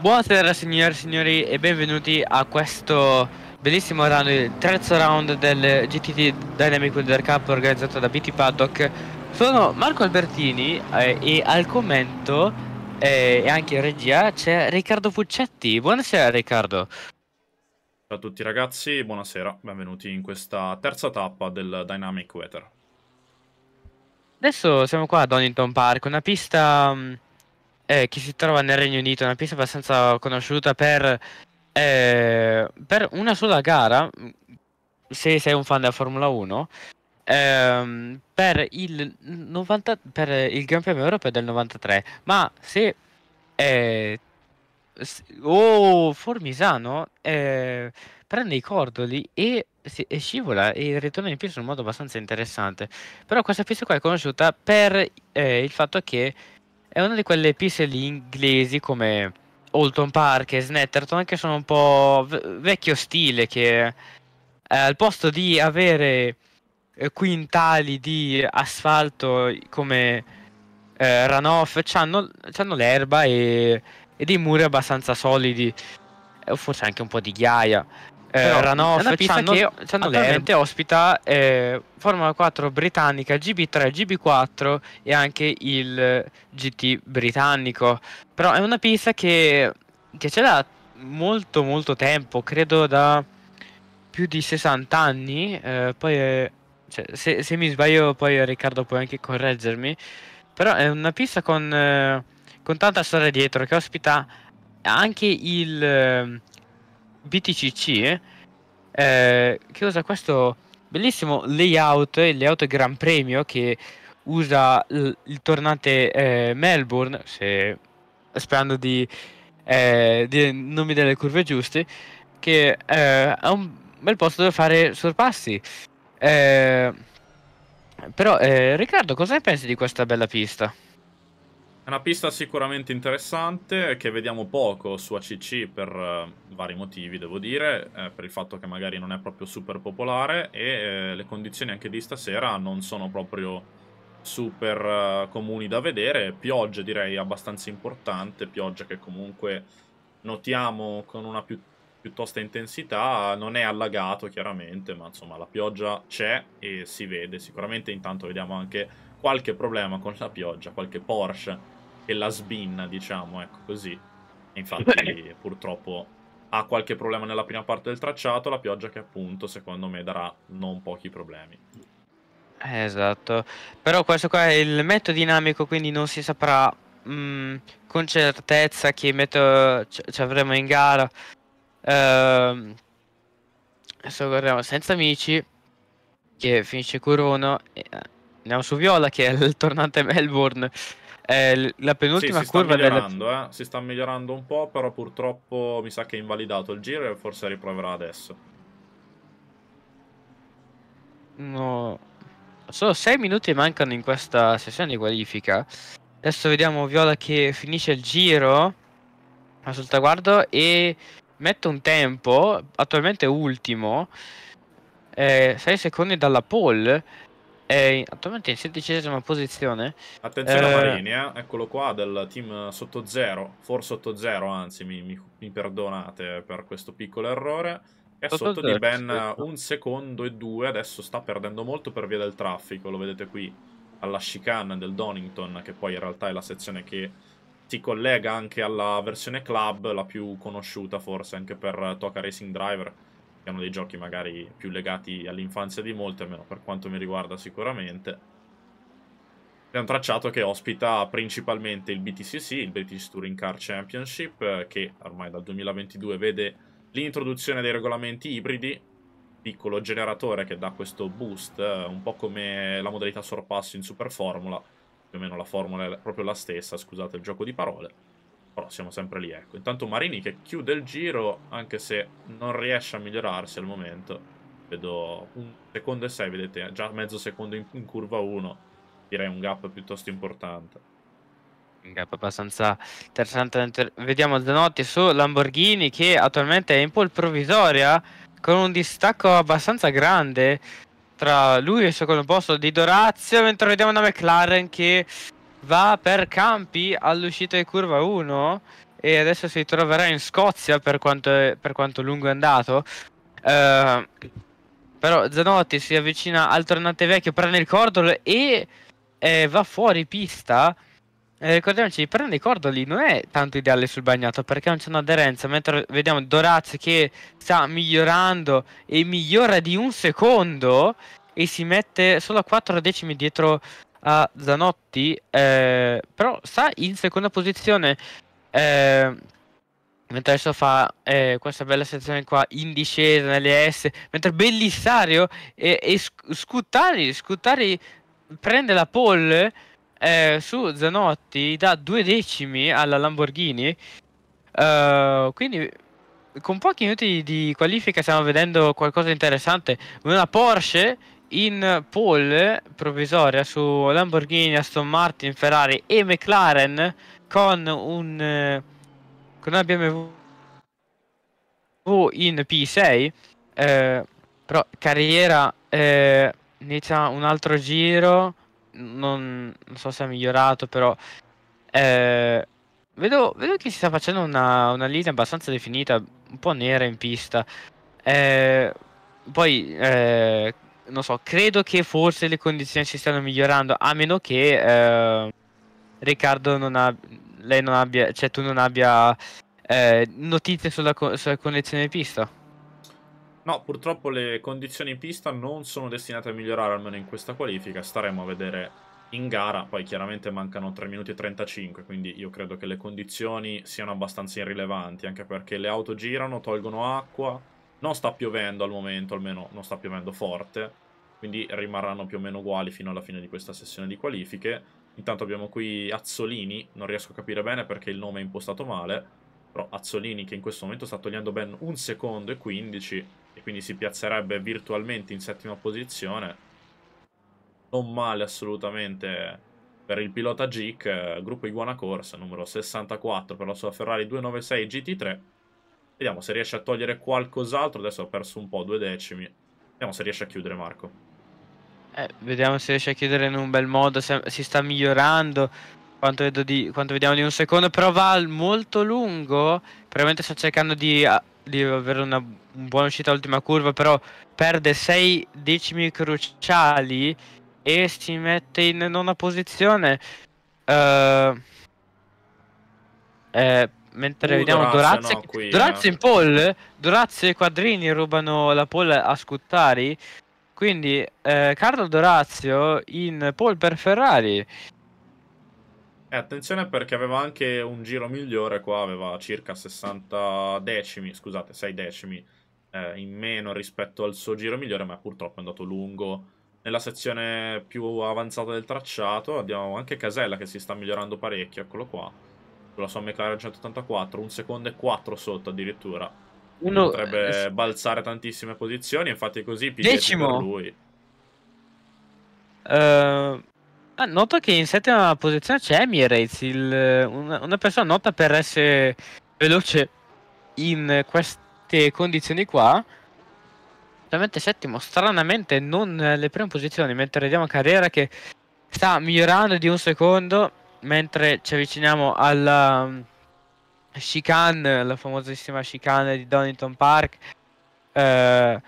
Buonasera signori e signori e benvenuti a questo bellissimo round, il terzo round del GTT Dynamic Builder Cup organizzato da BT Paddock. Sono Marco Albertini eh, e al commento eh, e anche in regia c'è Riccardo Fuccetti. Buonasera Riccardo. Ciao a tutti ragazzi, buonasera, benvenuti in questa terza tappa del Dynamic Weather. Adesso siamo qua a Donington Park, una pista... Mh, mm, eh, che si trova nel Regno Unito, una pista abbastanza conosciuta per, eh, per una sola gara, se sei un fan della Formula 1, ehm, per, il 90, per il Gran Premio Europeo del 93, ma se... Eh, oh, Formisano eh, prende i cordoli e, e, scivola e ritorna in pista in un modo abbastanza interessante. Però questa pista qua è conosciuta per eh, il fatto che è una di quelle piste lì inglesi come Holton Park e Snetterton che sono un po' vecchio stile che eh, al posto di avere eh, quintali di asfalto come eh, runoff c'hanno, c'hanno l'erba e, e dei muri abbastanza solidi o forse anche un po' di ghiaia eh, però, Ranoff c'hanno, che c'hanno attualmente ospita eh, Formula 4 britannica, GB3, GB4 e anche il GT britannico. Però è una pista che, che c'è da molto molto tempo, credo da più di 60 anni. Eh, poi, eh, cioè, se, se, mi sbaglio poi Riccardo puoi anche correggermi. Però è una pista con, eh, con tanta storia dietro che ospita anche il BTCC, eh, eh, che usa questo bellissimo layout, il layout Gran Premio che usa l- il tornante eh, Melbourne, se, sperando di, eh, di nomi delle curve giuste, che eh, è un bel posto dove fare sorpassi. Eh, però eh, Riccardo, cosa ne pensi di questa bella pista? È una pista sicuramente interessante che vediamo poco su ACC per eh, vari motivi, devo dire, eh, per il fatto che magari non è proprio super popolare e eh, le condizioni anche di stasera non sono proprio super eh, comuni da vedere, pioggia direi abbastanza importante, pioggia che comunque notiamo con una più, piuttosta intensità, non è allagato chiaramente, ma insomma la pioggia c'è e si vede, sicuramente intanto vediamo anche qualche problema con la pioggia, qualche Porsche che la sbinna, diciamo, ecco così. E infatti purtroppo ha qualche problema nella prima parte del tracciato, la pioggia che appunto secondo me darà non pochi problemi. Esatto, però questo qua è il metodo dinamico, quindi non si saprà mh, mm, con certezza che meteo ci avremo in gara. Ehm, adesso guardiamo senza amici, che finisce curva 1 andiamo su Viola che è il tornante Melbourne. Eh, la penultima sì, curva della... eh. si sta migliorando un po', però purtroppo mi sa che è invalidato il giro e forse riproverà adesso. No, solo 6 minuti mancano in questa sessione di qualifica. Adesso vediamo Viola che finisce il giro sul traguardo e mette un tempo, attualmente ultimo, eh, 6 secondi dalla pole è attualmente in sedicesima posizione. Attenzione eh... Marini, eh? eccolo qua del team sotto zero, for sotto zero, anzi mi, mi, mi perdonate per questo piccolo errore. È sotto, sotto di ben sotto. un secondo e due, adesso sta perdendo molto per via del traffico, lo vedete qui alla chicane del Donington, che poi in realtà è la sezione che si collega anche alla versione club, la più conosciuta forse anche per Toca Racing Driver erano dei giochi magari più legati all'infanzia di molti, almeno per quanto mi riguarda sicuramente. È un tracciato che ospita principalmente il BTCC, il British Touring Car Championship, che ormai dal 2022 vede l'introduzione dei regolamenti ibridi, piccolo generatore che dà questo boost, eh, un po' come la modalità sorpasso in Super Formula, più o meno la formula è proprio la stessa, scusate il gioco di parole però siamo sempre lì, ecco. Intanto Marini che chiude il giro, anche se non riesce a migliorarsi al momento. Vedo un secondo e sei, vedete, già mezzo secondo in, in curva 1. Direi un gap piuttosto importante. Un gap abbastanza interessante. Vediamo Zanotti su Lamborghini che attualmente è in pole provvisoria con un distacco abbastanza grande tra lui e il secondo posto di Dorazio, mentre vediamo una McLaren che va per campi all'uscita di curva 1 e adesso si troverà in Scozia per quanto, è, per quanto lungo è andato. Uh, però Zanotti si avvicina al tornante vecchio, prende il cordolo e eh, va fuori pista. Eh, ricordiamoci, prende i cordoli non è tanto ideale sul bagnato perché non c'è un'aderenza. Mentre vediamo Doraz che sta migliorando e migliora di un secondo e si mette solo a 4 decimi dietro a Zanotti, eh, però sta in seconda posizione. Eh, mentre adesso fa eh, questa bella sezione qua in discesa nelle S, mentre Bellissario eh, e, e Scuttari, Scuttari prende la pole eh, su Zanotti da due decimi alla Lamborghini. Uh, quindi con pochi minuti di qualifica stiamo vedendo qualcosa di interessante. Una Porsche in pole provvisoria su Lamborghini, Aston Martin, Ferrari e McLaren con un eh, con una BMW in P6 eh, però carriera eh, inizia un altro giro non, non, so se ha migliorato però eh, vedo, vedo, che si sta facendo una, una, linea abbastanza definita un po' nera in pista eh, poi eh, non so, credo che forse le condizioni si stiano migliorando, a meno che eh, Riccardo non ha, lei non abbia, cioè tu non abbia eh, notizie sulla, sulla condizione di pista. No, purtroppo le condizioni in pista non sono destinate a migliorare, almeno in questa qualifica, staremo a vedere in gara, poi chiaramente mancano 3 minuti e 35, quindi io credo che le condizioni siano abbastanza irrilevanti, anche perché le auto girano, tolgono acqua, non sta piovendo al momento, almeno non sta piovendo forte. Quindi rimarranno più o meno uguali fino alla fine di questa sessione di qualifiche. Intanto abbiamo qui Azzolini, non riesco a capire bene perché il nome è impostato male. Però Azzolini che in questo momento sta togliendo ben un secondo e 15 e quindi si piazzerebbe virtualmente in settima posizione. Non male assolutamente per il pilota Gic, eh, gruppo Iguana Corsa, numero 64 per la sua Ferrari 296 GT3 Vediamo se riesce a togliere qualcos'altro. Adesso ho perso un po', due decimi. Vediamo se riesce a chiudere, Marco. Eh, vediamo se riesce a chiudere in un bel modo. Se, si sta migliorando. Quanto, di, quanto, vediamo di un secondo, però va molto lungo. Probabilmente sta cercando di, di avere una, una buona uscita all'ultima curva, però perde 6 decimi cruciali e si mette in nona posizione. Uh, eh, eh Mentre uh, vediamo Dorazze, Dorazze no. Eh. in pole, Dorazze e Quadrini rubano la pole a Scuttari. Quindi eh, Carlo Dorazio in pole per Ferrari. e eh, attenzione perché aveva anche un giro migliore qua, aveva circa 60 decimi, scusate, 6 decimi eh, in meno rispetto al suo giro migliore, ma purtroppo è andato lungo. Nella sezione più avanzata del tracciato abbiamo anche Casella che si sta migliorando parecchio, eccolo qua con la sua McLaren 184, un secondo e 4 sotto addirittura. Uno... Potrebbe eh, balzare tantissime posizioni, infatti così P10 Decimo. lui. Uh, eh, ah, nota che in settima posizione c'è Emirates, il, una, una, persona nota per essere veloce in queste condizioni qua. Solamente settimo, stranamente non le prime posizioni, mentre vediamo Carrera che sta migliorando di un secondo mentre ci avviciniamo alla um, chicane, la famosissima chicane di Donington Park, eh,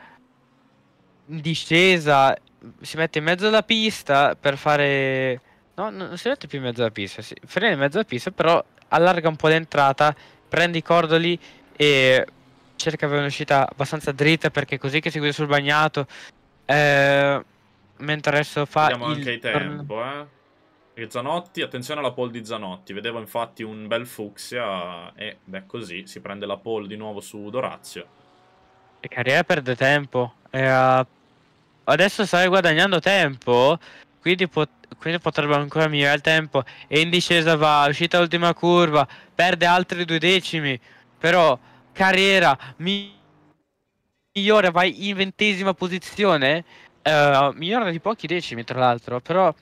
in discesa si mette in mezzo alla pista per fare... No, non si mette più in mezzo alla pista, si frena in mezzo alla pista, però allarga un po' l'entrata, prende i cordoli e cerca di avere un'uscita abbastanza dritta perché così che si guida sul bagnato. Eh, mentre adesso fa... Vediamo il... anche i tempo, eh e Zanotti, attenzione alla pole di Zanotti. Vedevo infatti un bel fucsia e beh così si prende la pole di nuovo su Dorazio. E Carriera perde tempo. E, uh, adesso stai guadagnando tempo, quindi, pot quindi potrebbe ancora migliorare il tempo. E in discesa va, uscita l'ultima curva, perde altri due decimi. Però Carriera mi migliora, vai in ventesima posizione. Uh, migliora di pochi decimi tra l'altro, però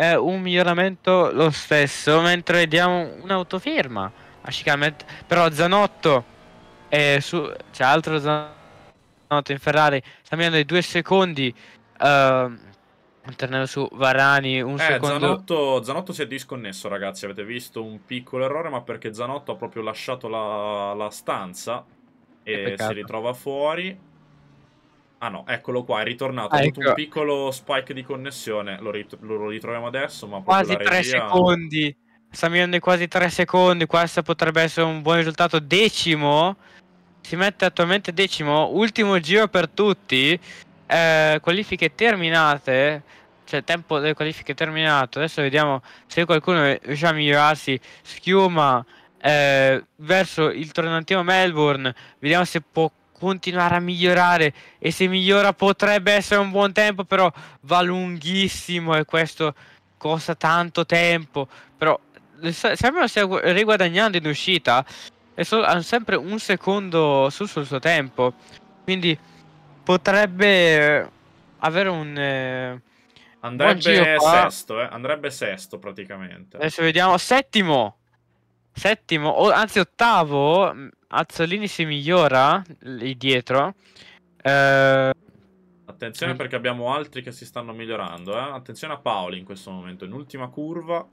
è un miglioramento lo stesso, mentre diamo un'autofirma a Shikamed Però Zanotto è su... c'è altro Zanotto in Ferrari, sta mirando di due secondi. Ehm, uh, torneo su Varani un eh, secondo Zanotto, Zanotto, si è disconnesso ragazzi avete visto un piccolo errore ma perché Zanotto ha proprio lasciato la, la stanza e si ritrova fuori Ah no, eccolo qua, è ritornato. Ah, ecco. un piccolo spike di connessione. Lo, rit- lo ritroviamo adesso, ma quasi tre regia... secondi. Sta mirando quasi tre secondi. Questo potrebbe essere un buon risultato. Decimo. Si mette attualmente decimo. Ultimo giro per tutti. Eh, qualifiche terminate. Cioè, tempo delle qualifiche terminato. Adesso vediamo se qualcuno riesce a migliorarsi. Schiuma. Eh, verso il tornantino Melbourne. Vediamo se può continuare a migliorare e se migliora potrebbe essere un buon tempo, però va lunghissimo e questo costa tanto tempo, però sembra stia riguadagnando in uscita e so, ha sempre un secondo su sul suo tempo, quindi potrebbe avere un... Eh, andrebbe sesto, eh? andrebbe sesto praticamente. Adesso vediamo, settimo! settimo, o, anzi ottavo, mm, Azzolini si migliora lì dietro. Eh... Attenzione perché abbiamo altri che si stanno migliorando. Eh? Attenzione a Paoli in questo momento, in ultima curva.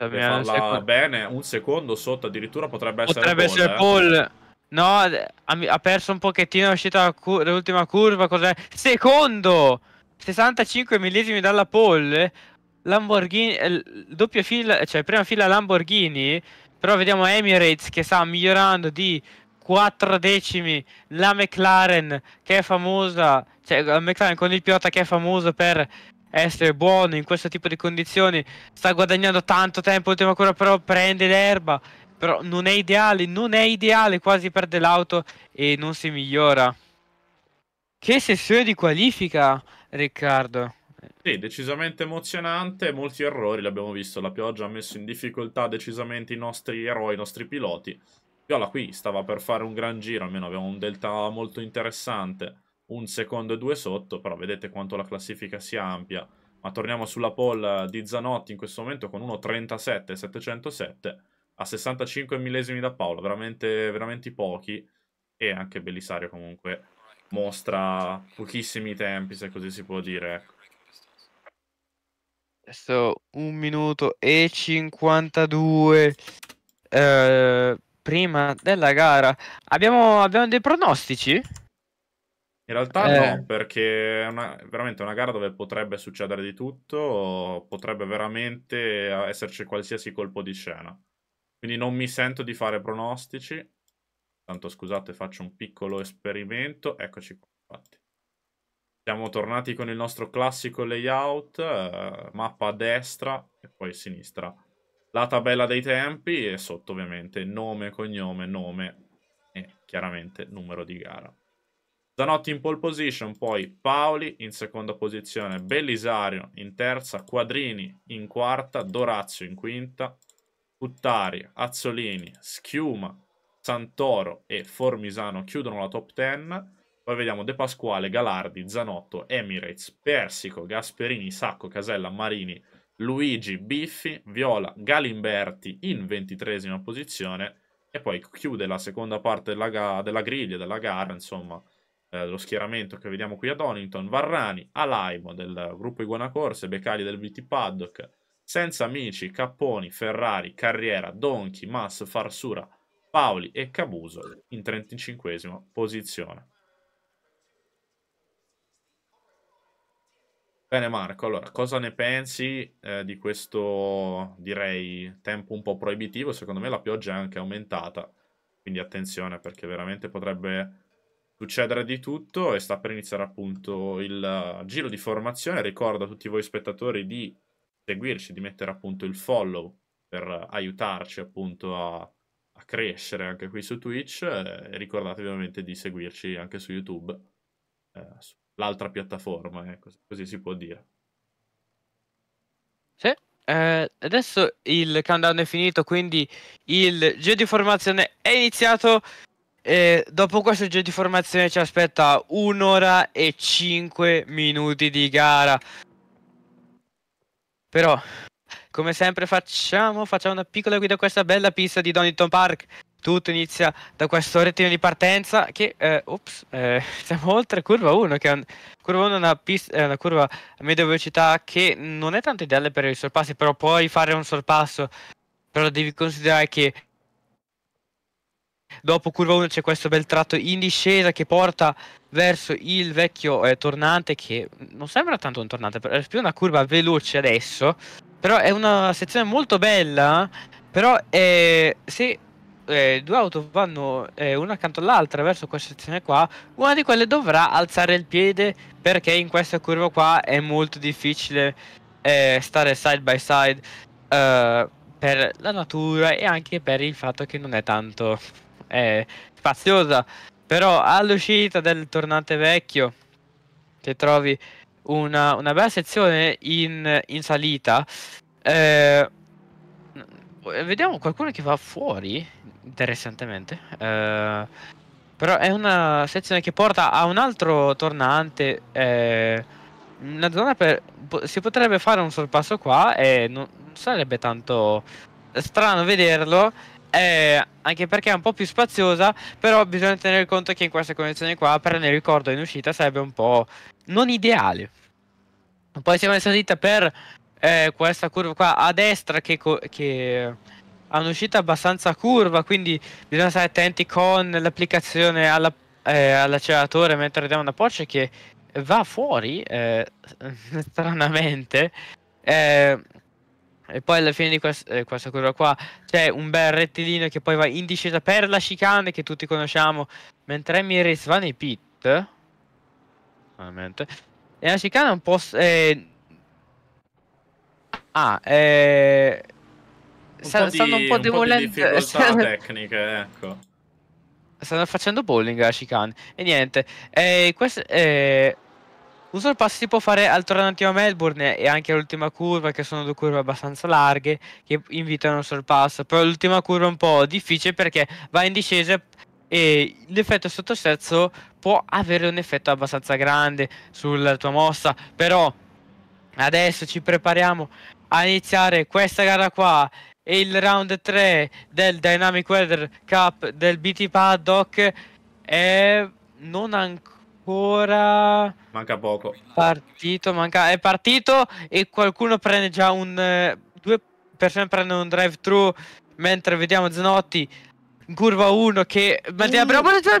Un bene, un secondo sotto addirittura potrebbe essere potrebbe eh. Paul. Essere Paul. Eh. No, ha, perso un pochettino, è uscita dall'ultima curva. Cos'è? Secondo! 65 millesimi dalla pole. Lamborghini, eh, doppia fila, cioè prima fila Lamborghini però vediamo Emirates che sta migliorando di 4 decimi la McLaren che è famosa, cioè la McLaren con il pilota che è famoso per essere buono in questo tipo di condizioni, sta guadagnando tanto tempo, l'ultima cura però prende l'erba, però non è ideale, non è ideale, quasi perde l'auto e non si migliora. Che sessione di qualifica, Riccardo. Sì, decisamente emozionante, molti errori, l'abbiamo visto, la pioggia ha messo in difficoltà decisamente i nostri eroi, i nostri piloti. Viola qui stava per fare un gran giro, almeno aveva un delta molto interessante, un secondo e due sotto, però vedete quanto la classifica sia ampia. Ma torniamo sulla pole di Zanotti in questo momento con 707, a 65 millesimi da Paolo, veramente, veramente pochi. E anche Belisario comunque mostra pochissimi tempi, se così si può dire, ecco adesso un minuto e 52 eh, prima della gara. Abbiamo, abbiamo, dei pronostici? In realtà eh. no, perché è una, veramente una gara dove potrebbe succedere di tutto, potrebbe veramente esserci qualsiasi colpo di scena. Quindi non mi sento di fare pronostici. Tanto scusate, faccio un piccolo esperimento. Eccoci qua. Infatti. Siamo tornati con il nostro classico layout, eh, mappa a destra e poi a sinistra. La tabella dei tempi e sotto ovviamente nome, cognome, nome e chiaramente numero di gara. Zanotti in pole position, poi Paoli in seconda posizione, Bellisario in terza, Quadrini in quarta, Dorazio in quinta, Puttari, Azzolini, Schiuma, Santoro e Formisano chiudono la top 10 poi vediamo De Pasquale, Galardi, Zanotto, Emirates, Persico, Gasperini, Sacco, Casella, Marini, Luigi, Biffi, Viola, Galimberti in ventitresima posizione e poi chiude la seconda parte della, ga- della griglia, della gara, insomma, eh, lo schieramento che vediamo qui a Donington, Varrani, Alaimo del gruppo Iguana Corse, Becali del VT Paddock, Senza Amici, Capponi, Ferrari, Carriera, Donchi, Mass, Farsura, Paoli e Cabuso in 35 posizione. Bene Marco, allora cosa ne pensi eh, di questo, direi, tempo un po' proibitivo? Secondo me la pioggia è anche aumentata, quindi attenzione perché veramente potrebbe succedere di tutto e sta per iniziare appunto il eh, giro di formazione. Ricordo a tutti voi spettatori di seguirci, di mettere appunto il follow per aiutarci appunto a, a crescere anche qui su Twitch eh, e ricordatevi ovviamente di seguirci anche su YouTube. Eh, l'altra piattaforma, eh, così, così, si può dire. Sì. Eh, adesso il countdown è finito, quindi il giro di formazione è iniziato. E dopo questo giro di formazione ci aspetta un'ora e 5 minuti di gara. Però, come sempre, facciamo, facciamo una piccola guida a questa bella pista di Donington Park tutto inizia da questo rettino di partenza che, eh, ups, eh, siamo oltre curva 1, che è, un, curva 1 è, una, pista, è una curva a media velocità che non è tanto ideale per i sorpassi, però puoi fare un sorpasso, però devi considerare che dopo curva 1 c'è questo bel tratto in discesa che porta verso il vecchio eh, tornante che non sembra tanto un tornante, è più una curva veloce adesso, però è una sezione molto bella, però eh, se eh, due auto vanno eh, una accanto all'altra verso questa sezione qua, una di quelle dovrà alzare il piede perché in questa curva qua è molto difficile eh, stare side by side eh, per la natura e anche per il fatto che non è tanto eh, spaziosa. Però all'uscita del tornante vecchio che trovi una, una bella sezione in, in salita. Eh, eh, vediamo qualcuno che va fuori, interessantemente. Eh, però è una sezione che porta a un altro tornante. Eh, una zona per... Si potrebbe fare un sorpasso qua e non, sarebbe tanto strano vederlo. Eh, anche perché è un po' più spaziosa, però bisogna tenere conto che in queste condizioni qua per ne ricordo in uscita sarebbe un po' non ideale. Poi siamo in salita per eh, questa curva qua a destra che, che ha un'uscita abbastanza curva, quindi bisogna stare attenti con l'applicazione alla, eh, all'acceleratore mentre andiamo da Porsche che va fuori eh, stranamente. Eh, e poi alla fine di quest- eh, questa curva qua c'è un bel rettilineo che poi va in discesa per la chicane che tutti conosciamo, mentre Emirates va nei pit. Veramente. E la chicane è un po' eh, Ah, eh... stanno un po' demolendo un po tecniche, ecco. Stanno facendo bowling a eh, Chican. E niente, eh, questo, eh, un sorpasso si può fare alternativa a Melbourne e anche all'ultima curva, che sono due curve abbastanza larghe, che invitano un sorpasso. Però l'ultima curva è un po' difficile perché va in discesa e l'effetto sottosterzo può avere un effetto abbastanza grande sulla tua mossa. Però adesso ci prepariamo a iniziare questa gara qua il round 3 del Dynamic Weather Cup del BT Paddock è non ancora manca poco partito manca... è partito e qualcuno prende già un due persone prendono un drive through mentre vediamo Zanotti in curva 1 che ma ti mm. abbiamo già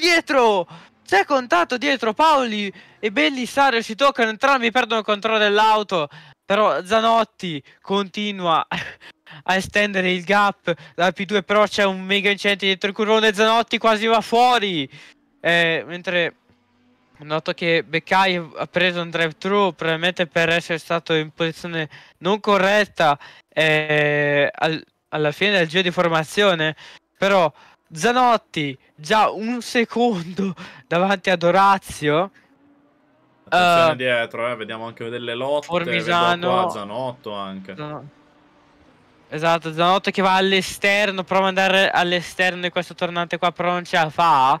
dietro c'è contatto dietro Paoli e Belli Sario si toccano entrambi perdono il controllo dell'auto però Zanotti continua a estendere il gap dalla P2, però c'è un mega incendio dietro il curone, Zanotti quasi va fuori. Eh, mentre noto che Beccai ha preso un drive through, probabilmente per essere stato in posizione non corretta eh, al, alla fine del giro di formazione. Però Zanotti già un secondo davanti ad Orazio Attenzione uh, dietro, eh, vediamo anche delle lotte. Formisano. Qua, Zanotto anche. Zanotto. Esatto, Zanotto che va all'esterno, prova ad andare all'esterno di questo tornante qua, però non ce la fa.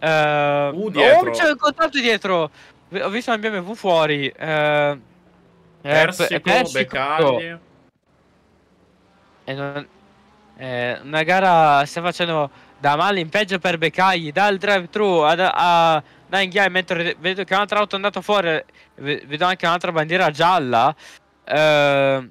Uh, uh dietro. Oh, c'è un contatto dietro. Ho visto un BMW fuori. Uh, Persico, Persico. E non... Eh, una gara sta facendo da male in peggio per Beccagli, dal drive-thru a, a, a mentre vedo che un'altra auto è andata fuori, vedo anche un'altra bandiera gialla. Eh,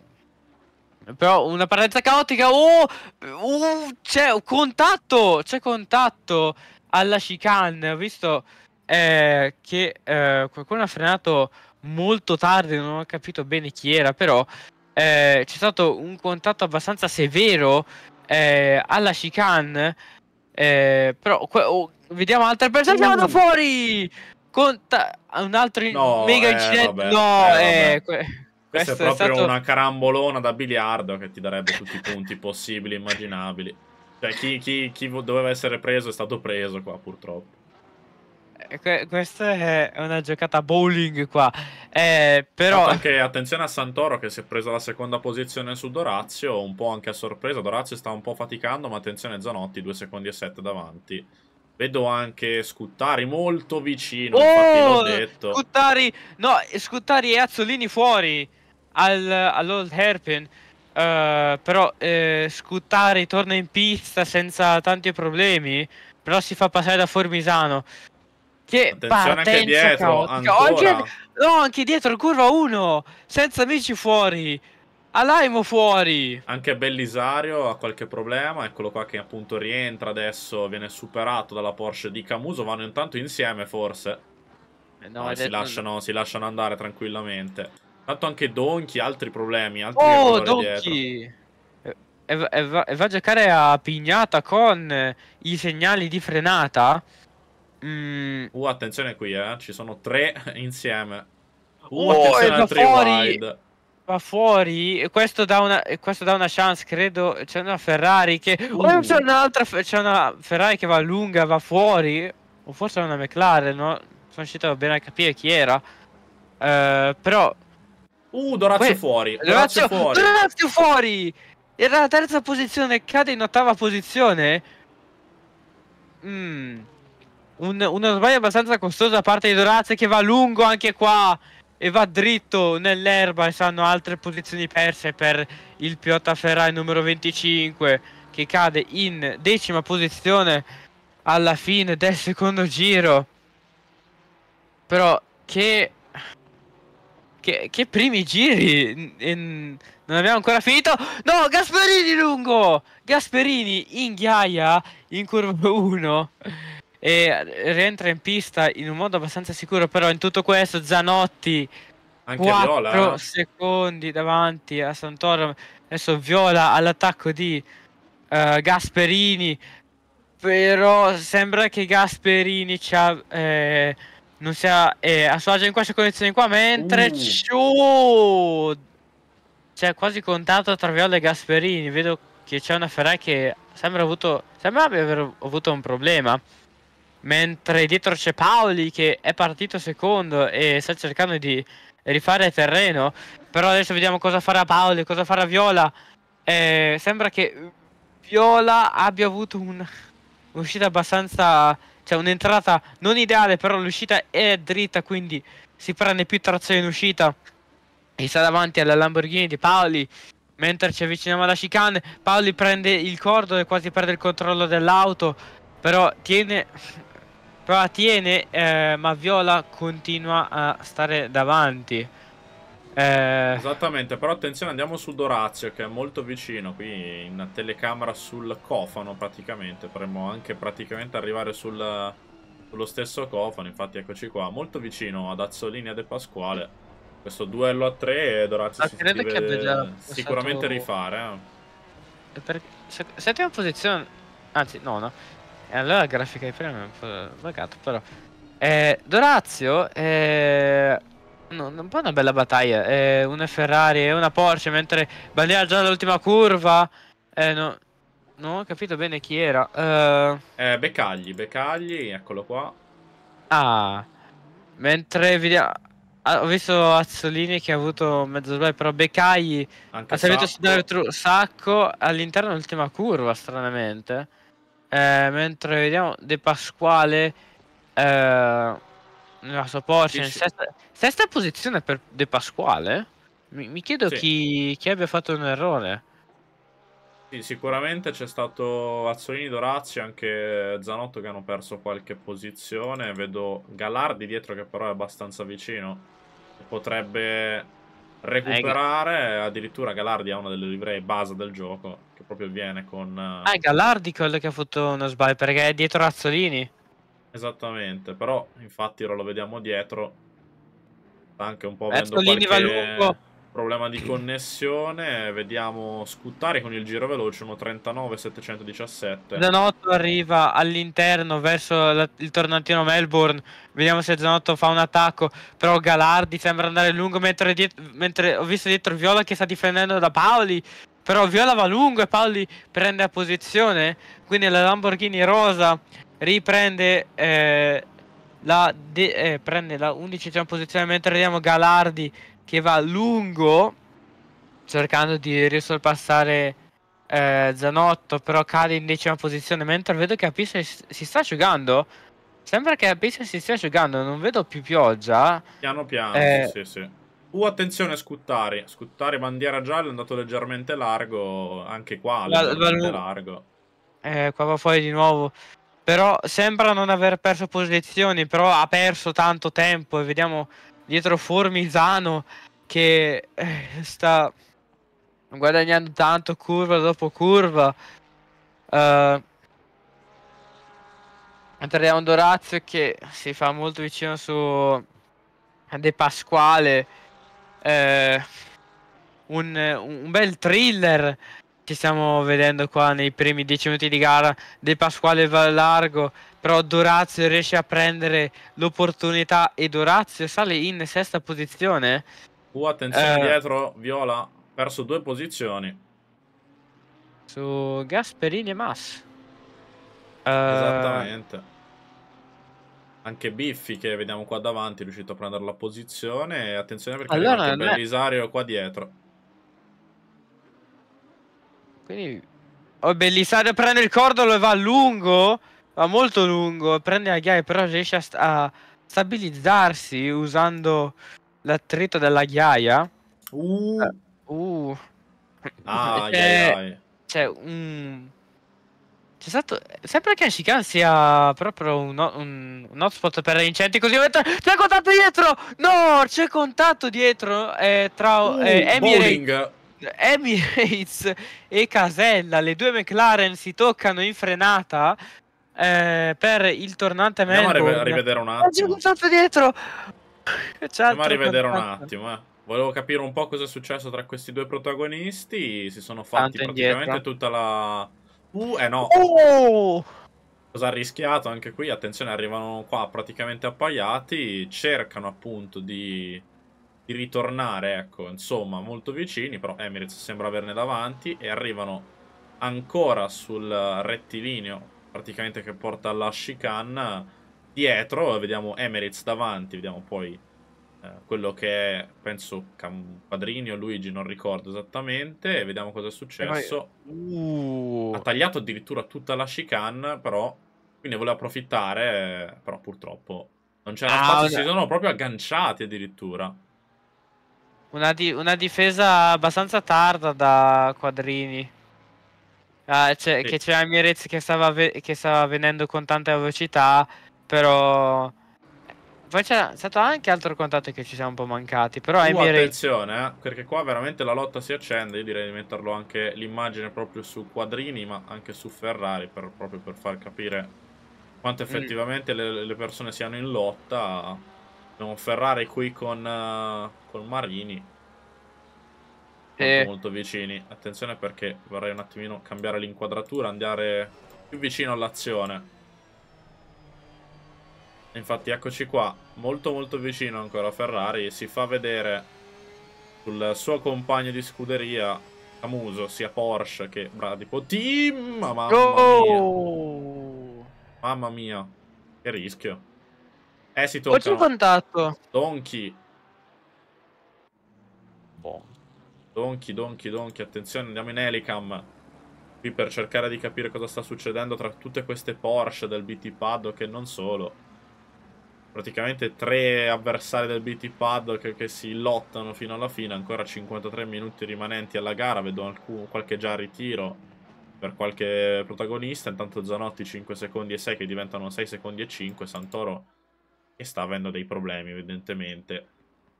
però una partenza caotica, oh, oh c'è contatto, c'è contatto alla chicane, ho visto eh, che eh, qualcuno ha frenato molto tardi, non ho capito bene chi era, però eh, c'è stato un contatto abbastanza severo eh, alla chicane eh, però oh, vediamo altre persone che vanno fuori. Conta un altro no, mega eh, incidente. Vabbè, no, eh, eh que- questa è proprio è stato... una carambolona da biliardo che ti darebbe tutti i punti possibili e immaginabili. Cioè, chi, chi, chi doveva essere preso è stato preso qua, purtroppo. Eh, que- questa è una giocata bowling qua. Eh, però... Anche attenzione a Santoro che si è preso la seconda posizione su Dorazio, un po' anche a sorpresa. Dorazio sta un po' faticando, ma attenzione Zanotti, 2 secondi e 7 davanti. Vedo anche Scuttari molto vicino, oh, Scuttari, no, Scuttari e Azzolini fuori al, all'Old Hairpin. Uh, però eh, Scuttari torna in pista senza tanti problemi, però si fa passare da Formisano. Che Attenzione anche dietro, Oggi è... no, anche dietro, curva 1, senza amici fuori. Alaimo fuori. Anche Bellisario ha qualche problema, eccolo qua che appunto rientra adesso, viene superato dalla Porsche di Camuso, vanno intanto insieme forse. Eh no, no, si, lasciano, si, lasciano, andare tranquillamente. Tanto anche Donchi, altri problemi, altri Oh, Donchi! e, va, e va a giocare a pignata con i segnali di frenata. Mm. Uh, attenzione qui, eh. Ci sono tre insieme. Uh, oh, attenzione tre fuori. Va fuori. Questo dà, una, questo dà una chance, credo. C'è una Ferrari che... Oh, uh. Oh, c'è un'altra... C'è una Ferrari che va lunga, va fuori. O forse è una McLaren, no? Sono riuscito bene a capire chi era. Uh, però... Uh, Dorazio Beh, fuori. Dorazio, Dorazio fuori. Dorazio fuori! Era la terza posizione, cade in ottava posizione. Mmm un, uno sbaglio abbastanza costoso da parte di Dorazze che va lungo anche qua e va dritto nell'erba e sanno altre posizioni perse per il Piotta Ferrari numero 25 che cade in decima posizione alla fine del secondo giro però che che, che primi giri in, non abbiamo ancora finito no Gasperini lungo Gasperini in ghiaia in curva 1 e rientra in pista in un modo abbastanza sicuro, però in tutto questo Zanotti anche 4 Viola. Eh? secondi davanti a Santoro, adesso Viola all'attacco di uh, Gasperini, però sembra che Gasperini eh, non sia eh, a suo agio in queste condizioni qua, mentre uh. C'è quasi contatto tra Viola e Gasperini, vedo che c'è una Ferrari che sembra, avuto, sembra aver avuto un problema mentre dietro c'è Paoli che è partito secondo e sta cercando di rifare terreno però adesso vediamo cosa farà Paoli cosa farà Viola eh, sembra che Viola abbia avuto un'uscita abbastanza cioè un'entrata non ideale però l'uscita è dritta quindi si prende più trazione in uscita e sta davanti alla Lamborghini di Paoli mentre ci avviciniamo alla chicane Paoli prende il cordo e quasi perde il controllo dell'auto però tiene però la tiene, eh, ma Viola continua a stare davanti. Eh... Esattamente, però attenzione, andiamo sul Dorazio che è molto vicino, qui in telecamera sul cofano praticamente, potremmo anche praticamente arrivare sul, sullo stesso cofano, infatti eccoci qua, molto vicino ad Azzolini e a De Pasquale. Questo duello a tre Dorazio ah, si credo che abbia già sicuramente passato... rifare. Eh. Per... in posizione, anzi no no e eh, allora la grafica di prima è un po' bugata, però. Eh, Dorazio eh, è no, un po' una bella battaglia. È eh, una Ferrari e una Porsche, mentre bandiera già nell'ultima curva. Eh, no, non ho capito bene chi era. Uh... Eh, Beccagli, Beccagli, eccolo qua. Ah, mentre vediamo... Ah, ah, ho visto Azzolini che ha avuto mezzo sbaglio, però Beccagli ha servito Sacco, sacco all'interno dell'ultima curva, stranamente. Eh, mentre vediamo De Pasquale eh, nella sua Porsche in sesta, sesta, posizione per De Pasquale. Mi, mi chiedo sì. chi, chi, abbia fatto un errore. Sì, sicuramente c'è stato Azzolini, Dorazzi, anche Zanotto che hanno perso qualche posizione. Vedo Galardi dietro che però è abbastanza vicino. Potrebbe eh, recuperare. Addirittura Galardi ha una delle livree base del gioco che proprio viene con... Eh, ah, è Gallardi quello che ha fatto uno sbaglio, perché è dietro Razzolini. Esattamente, però infatti ora lo vediamo dietro. Sta anche un po' avendo Razzolini qualche problema di connessione. Vediamo Scuttari con il giro veloce, 1.39.717. Zanotto arriva all'interno verso la, il tornantino Melbourne. Vediamo se Zanotto fa un attacco. Però Galardi sembra andare lungo mentre, mentre ho visto dietro Viola che sta difendendo da Paoli. Però Viola va lungo e Paoli prende posizione. Quindi la Lamborghini rosa riprende eh, la, de- eh, prende la undicesima posizione. Mentre vediamo Galardi che va lungo cercando di risorpassare eh, Zanotto. Però cade in decima posizione. Mentre vedo che Apis si sta asciugando. Sembra che Apis si stia asciugando. Non vedo più pioggia. Piano piano, eh, sì, sì. Uh, attenzione, scuttare. Scuttare bandiera gialla è andato leggermente largo. Anche qua, la, leggermente la... largo. Eh, qua va fuori di nuovo. Però sembra non aver perso posizioni, però ha perso tanto tempo. E vediamo dietro Formisano che eh, sta guadagnando tanto curva dopo curva. Uh, eh, Andrea Dorazio che si fa molto vicino su De Pasquale eh, un, un, bel thriller che stiamo vedendo qua nei primi dieci minuti di gara De Pasquale va largo però Dorazio riesce a prendere l'opportunità e Dorazio sale in sesta posizione uh, attenzione eh, dietro Viola perso due posizioni su Gasperini e Mas eh, esattamente anche Biffi che vediamo qua davanti è riuscito a prendere la posizione. e Attenzione perché allora, anche Bellisario è... qua dietro. Quindi... Oh, Bellisario prende il cordolo e va a lungo. Va molto lungo. Prende la ghiaia però riesce a, st a stabilizzarsi usando l'attrito della ghiaia. Uh. Uh. Ah, C'è un c'è stato. Sembra che Ashikan sia proprio un, un, un hotspot per incendi. Così c'è contatto dietro. No, c'è contatto dietro eh, tra uh, eh, Emirates, Emirates e Casella. Le due McLaren si toccano in frenata. Eh, per il tornante Melbourne Andiamo a rivedere un attimo C'è contatto dietro Andiamo a rivedere contatto. un attimo eh. Volevo capire un po' cosa è successo tra questi due protagonisti Si sono fatti praticamente tutta la Uh, eh no. Oh! Cosa ha rischiato anche qui? Attenzione, arrivano qua praticamente appaiati. Cercano appunto di, di ritornare, ecco, insomma, molto vicini. Però Emirates sembra averne davanti e arrivano ancora sul rettilineo praticamente che porta alla chicane dietro. Vediamo Emirates davanti, vediamo poi eh, quello che è, penso, Padrini o Luigi, non ricordo esattamente, vediamo cosa è eh, successo. Eh, uh. Ha tagliato addirittura tutta la chicane, però, quindi voleva approfittare, però purtroppo non c'era ah, spazio, okay. si sono proprio agganciati addirittura. Una, di una difesa abbastanza tarda da Quadrini. Ah, sì. Che c'era Mirez che stava, che stava venendo con tanta velocità, però poi c'è stato anche altro contatto che ci siamo un po' mancati. Però uh, Emir... attenzione, eh, perché qua veramente la lotta si accende. Io direi di metterlo anche l'immagine proprio su quadrini, ma anche su Ferrari, per, proprio per far capire quanto mm. effettivamente mm. le, le, persone siano in lotta. Abbiamo Ferrari qui con, uh, con Marini. Molto, molto vicini. Attenzione perché vorrei un attimino cambiare l'inquadratura, andare più vicino all'azione. Infatti eccoci qua, molto molto vicino ancora a Ferrari, si fa vedere sul suo compagno di scuderia Camuso, sia Porsche che Bradipo. Team, mamma oh! mia. Mamma mia, che rischio. Eh, si tocca. Oggi un contatto. Donkey. Boh. Donkey, donkey, donchi, attenzione, andiamo in Helicam qui per cercare di capire cosa sta succedendo tra tutte queste Porsche del BT Pad che non solo praticamente tre avversari del BT Paddock che si lottano fino alla fine, ancora 53 minuti rimanenti alla gara, vedo alcun, qualche già ritiro per qualche protagonista, intanto Zanotti 5 secondi e 6 che diventano 6 secondi e 5, Santoro che sta avendo dei problemi evidentemente,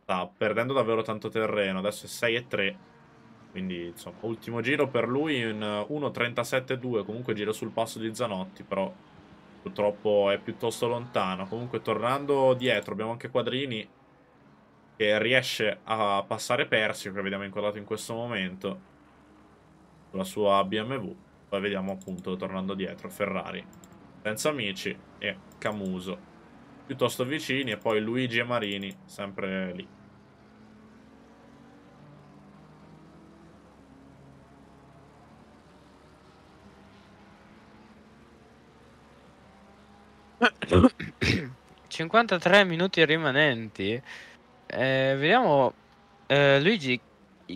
sta perdendo davvero tanto terreno, adesso è 6 e 3, quindi insomma ultimo giro per lui in 1.37.2, comunque giro sul passo di Zanotti però Purtroppo è piuttosto lontano. Comunque tornando dietro abbiamo anche Quadrini che riesce a passare Persio che vediamo incontrato in questo momento con la sua BMW. Poi vediamo appunto tornando dietro Ferrari, Senza Amici e Camuso piuttosto vicini e poi Luigi e Marini sempre lì. 53 minuti rimanenti. Eh, vediamo eh, Luigi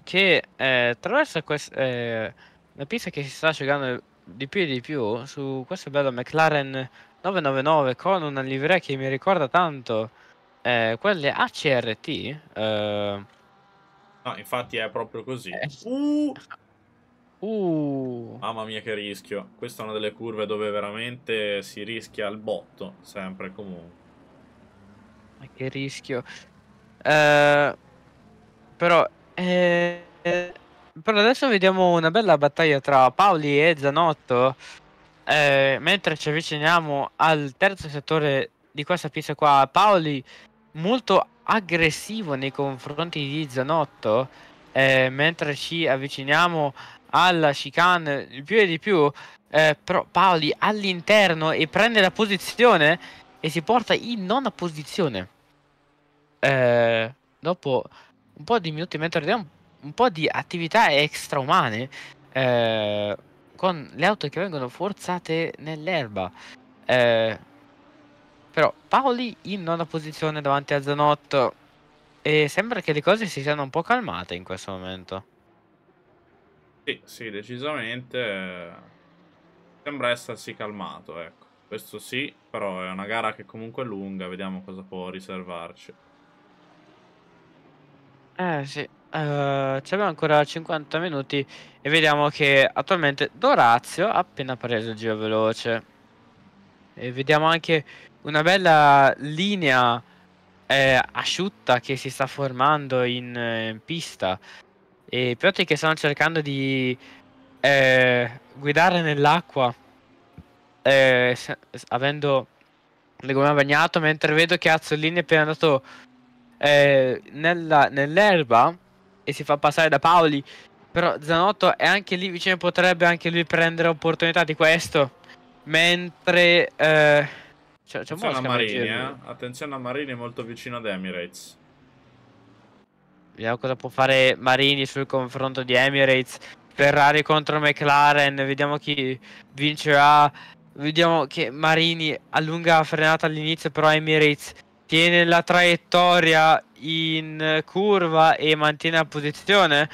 che eh, attraverso questa eh, la pista che si sta asciugando di più e di più su questo bello McLaren 999 con una livrea che mi ricorda tanto eh, quelle ACRT. Eh. No, infatti è proprio così. Uh, Uh. Mamma mia che rischio. Questa è una delle curve dove veramente si rischia al botto, sempre comunque. Ma che rischio. Uh, però, eh, però adesso vediamo una bella battaglia tra Paoli e Zanotto. Eh, mentre ci avviciniamo al terzo settore di questa pista qua, Paoli molto aggressivo nei confronti di Zanotto. Eh, mentre ci avviciniamo a alla chicane di più e di più. Eh, però Paoli all'interno e prende la posizione e si porta in nona posizione. Eh, dopo un po' di minuti mentre vediamo un po' di attività extraumane eh, con le auto che vengono forzate nell'erba. Eh, però Paoli in nona posizione davanti a Zanotto e sembra che le cose si siano un po' calmate in questo momento. Sì, sì, decisamente eh, sembra essersi calmato, ecco. Questo sì, però è una gara che comunque è lunga, vediamo cosa può riservarci. Eh sì, Uh, ci abbiamo ancora 50 minuti e vediamo che attualmente Dorazio ha appena preso il giro veloce. E vediamo anche una bella linea eh, asciutta che si sta formando in, eh, in pista e piloti che stanno cercando di eh, guidare nell'acqua eh, avendo le gomme bagnate mentre vedo che Azzolini è appena andato eh, nell'erba e si fa passare da Paoli però Zanotto è anche lì vicino potrebbe anche lui prendere opportunità di questo mentre eh, c'è, attenzione, a Marini, eh. attenzione a Marini molto vicino ad Emirates Vediamo cosa può fare Marini sul confronto di Emirates. Ferrari contro McLaren, vediamo chi vincerà. Vediamo che Marini allunga la frenata all'inizio, però Emirates tiene la traiettoria in curva e mantiene la posizione.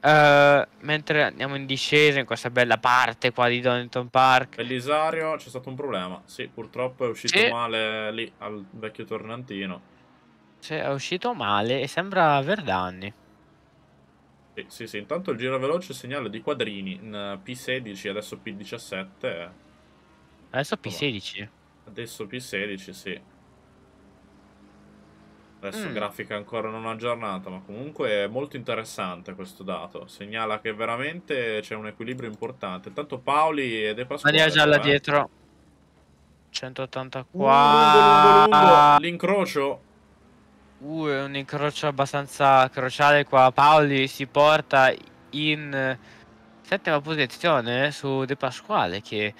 Uh, mentre andiamo in discesa in questa bella parte qua di Donington Park Bellisario, c'è stato un problema Sì purtroppo è uscito sì. male lì al vecchio tornantino cioè, è uscito male e sembra aver danni. Sì, sì, sì. Intanto il giro veloce segnale di quadrini in eh, P16, adesso P17. Adesso P16? Adesso P16, sì. Adesso mm. grafica ancora non aggiornata, ma comunque è molto interessante questo dato. Segnala che veramente c'è un equilibrio importante. Intanto Paoli ed De Pasquale... Maria gialla eh. dietro. 184. L'incrocio Uh, è un incrocio abbastanza cruciale qua. Paoli si porta in eh, settima posizione su De Pasquale che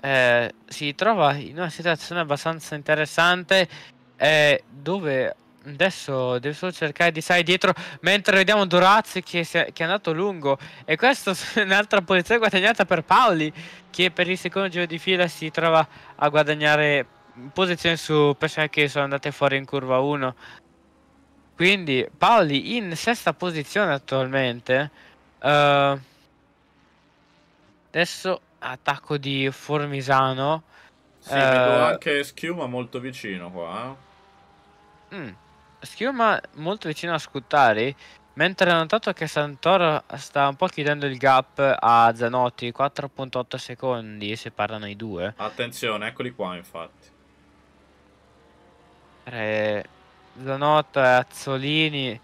eh, si trova in una situazione abbastanza interessante eh, dove adesso deve solo cercare di stare dietro mentre vediamo Durazzi che, è, che è andato lungo e questa è un'altra posizione guadagnata per Paoli che per il secondo giro di fila si trova a guadagnare posizioni su persone che sono andate fuori in curva 1 quindi Paoli in sesta posizione attualmente. Uh, adesso attacco di Formisano. Sì, uh, vedo eh, anche Schiuma molto vicino qua. Eh. Mm, schiuma molto vicino a Scuttari. Mentre ho notato che Santoro sta un po' chiudendo il gap a Zanotti, 4.8 secondi separano i due. Attenzione, eccoli qua infatti. Re... Zanotto e Azzolini,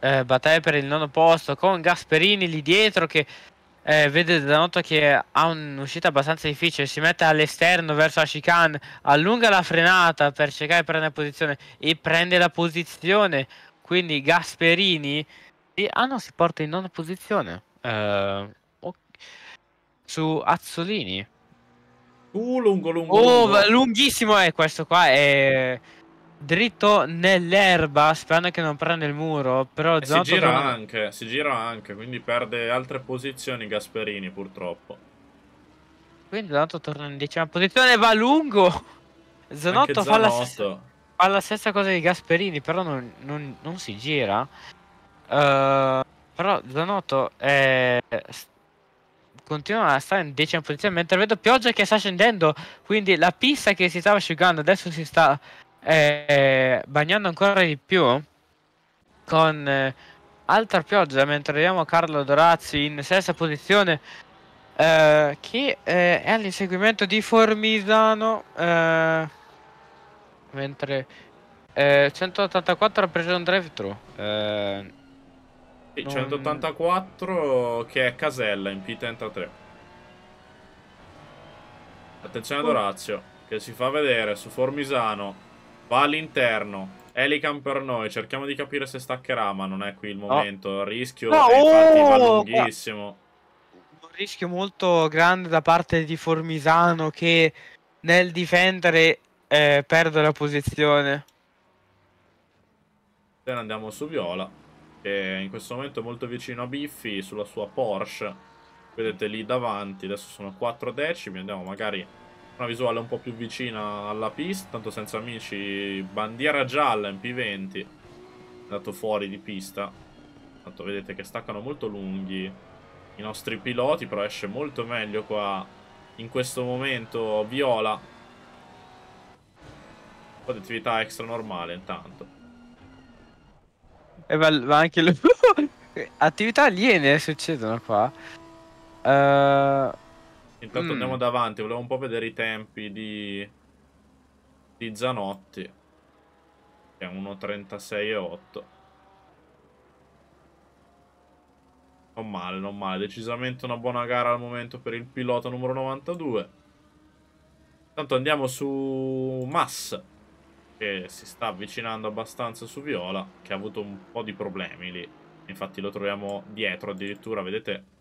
eh, battaglia per il nono posto con Gasperini lì dietro che eh, vede Zanotto che ha un'uscita abbastanza difficile, si mette all'esterno verso la chicane allunga la frenata per cercare di prendere posizione e prende la posizione, quindi Gasperini... E, ah no, si porta in nona posizione. Eh, okay. Su Azzolini. Uh, lungo, lungo. Oh, lungo. lunghissimo è questo qua. È dritto nell'erba sperando che non prenda il muro però si gira non... anche si gira anche quindi perde altre posizioni Gasperini purtroppo quindi Zanotto torna in decima posizione va lungo Zanotto, Fa, la stessa, fa, la stessa, cosa di Gasperini però non, non, non si gira uh, però Zanotto è continua a stare in decima posizione mentre vedo pioggia che sta scendendo quindi la pista che si stava asciugando adesso si sta eh, bagnando ancora di più con eh, altra pioggia mentre vediamo Carlo Dorazzi in sesta posizione eh, che eh, è all'inseguimento di Formisano eh, mentre 184 eh, ha preso un drive thru non... 184 che è Casella in P33 attenzione oh. Dorazio che si fa vedere su Formisano Va all'interno. Helicam per noi. Cerchiamo di capire se staccherà, ma non è qui il momento. No. Il rischio no, è infatti oh, va lunghissimo. Un rischio molto grande da parte di Formisano che nel difendere eh, perde la posizione. Se ne andiamo su Viola, che in questo momento è molto vicino a Biffi sulla sua Porsche. Vedete lì davanti, adesso sono 4 decimi, andiamo magari una visuale un po' più vicina alla pista, tanto senza amici, bandiera gialla MP20, andato fuori di pista, tanto vedete che staccano molto lunghi i nostri piloti, però esce molto meglio qua in questo momento Viola, un po' di attività extra normale intanto. E va, va anche le attività aliene succedono qua. Uh... Intanto mm. andiamo davanti, volevo un po' vedere i tempi di, di Zanotti. Che è 1.36,8. Non male, non male. Decisamente una buona gara al momento per il pilota numero 92. Intanto andiamo su Mass, che si sta avvicinando abbastanza su Viola, che ha avuto un po' di problemi lì. Infatti lo troviamo dietro addirittura, vedete?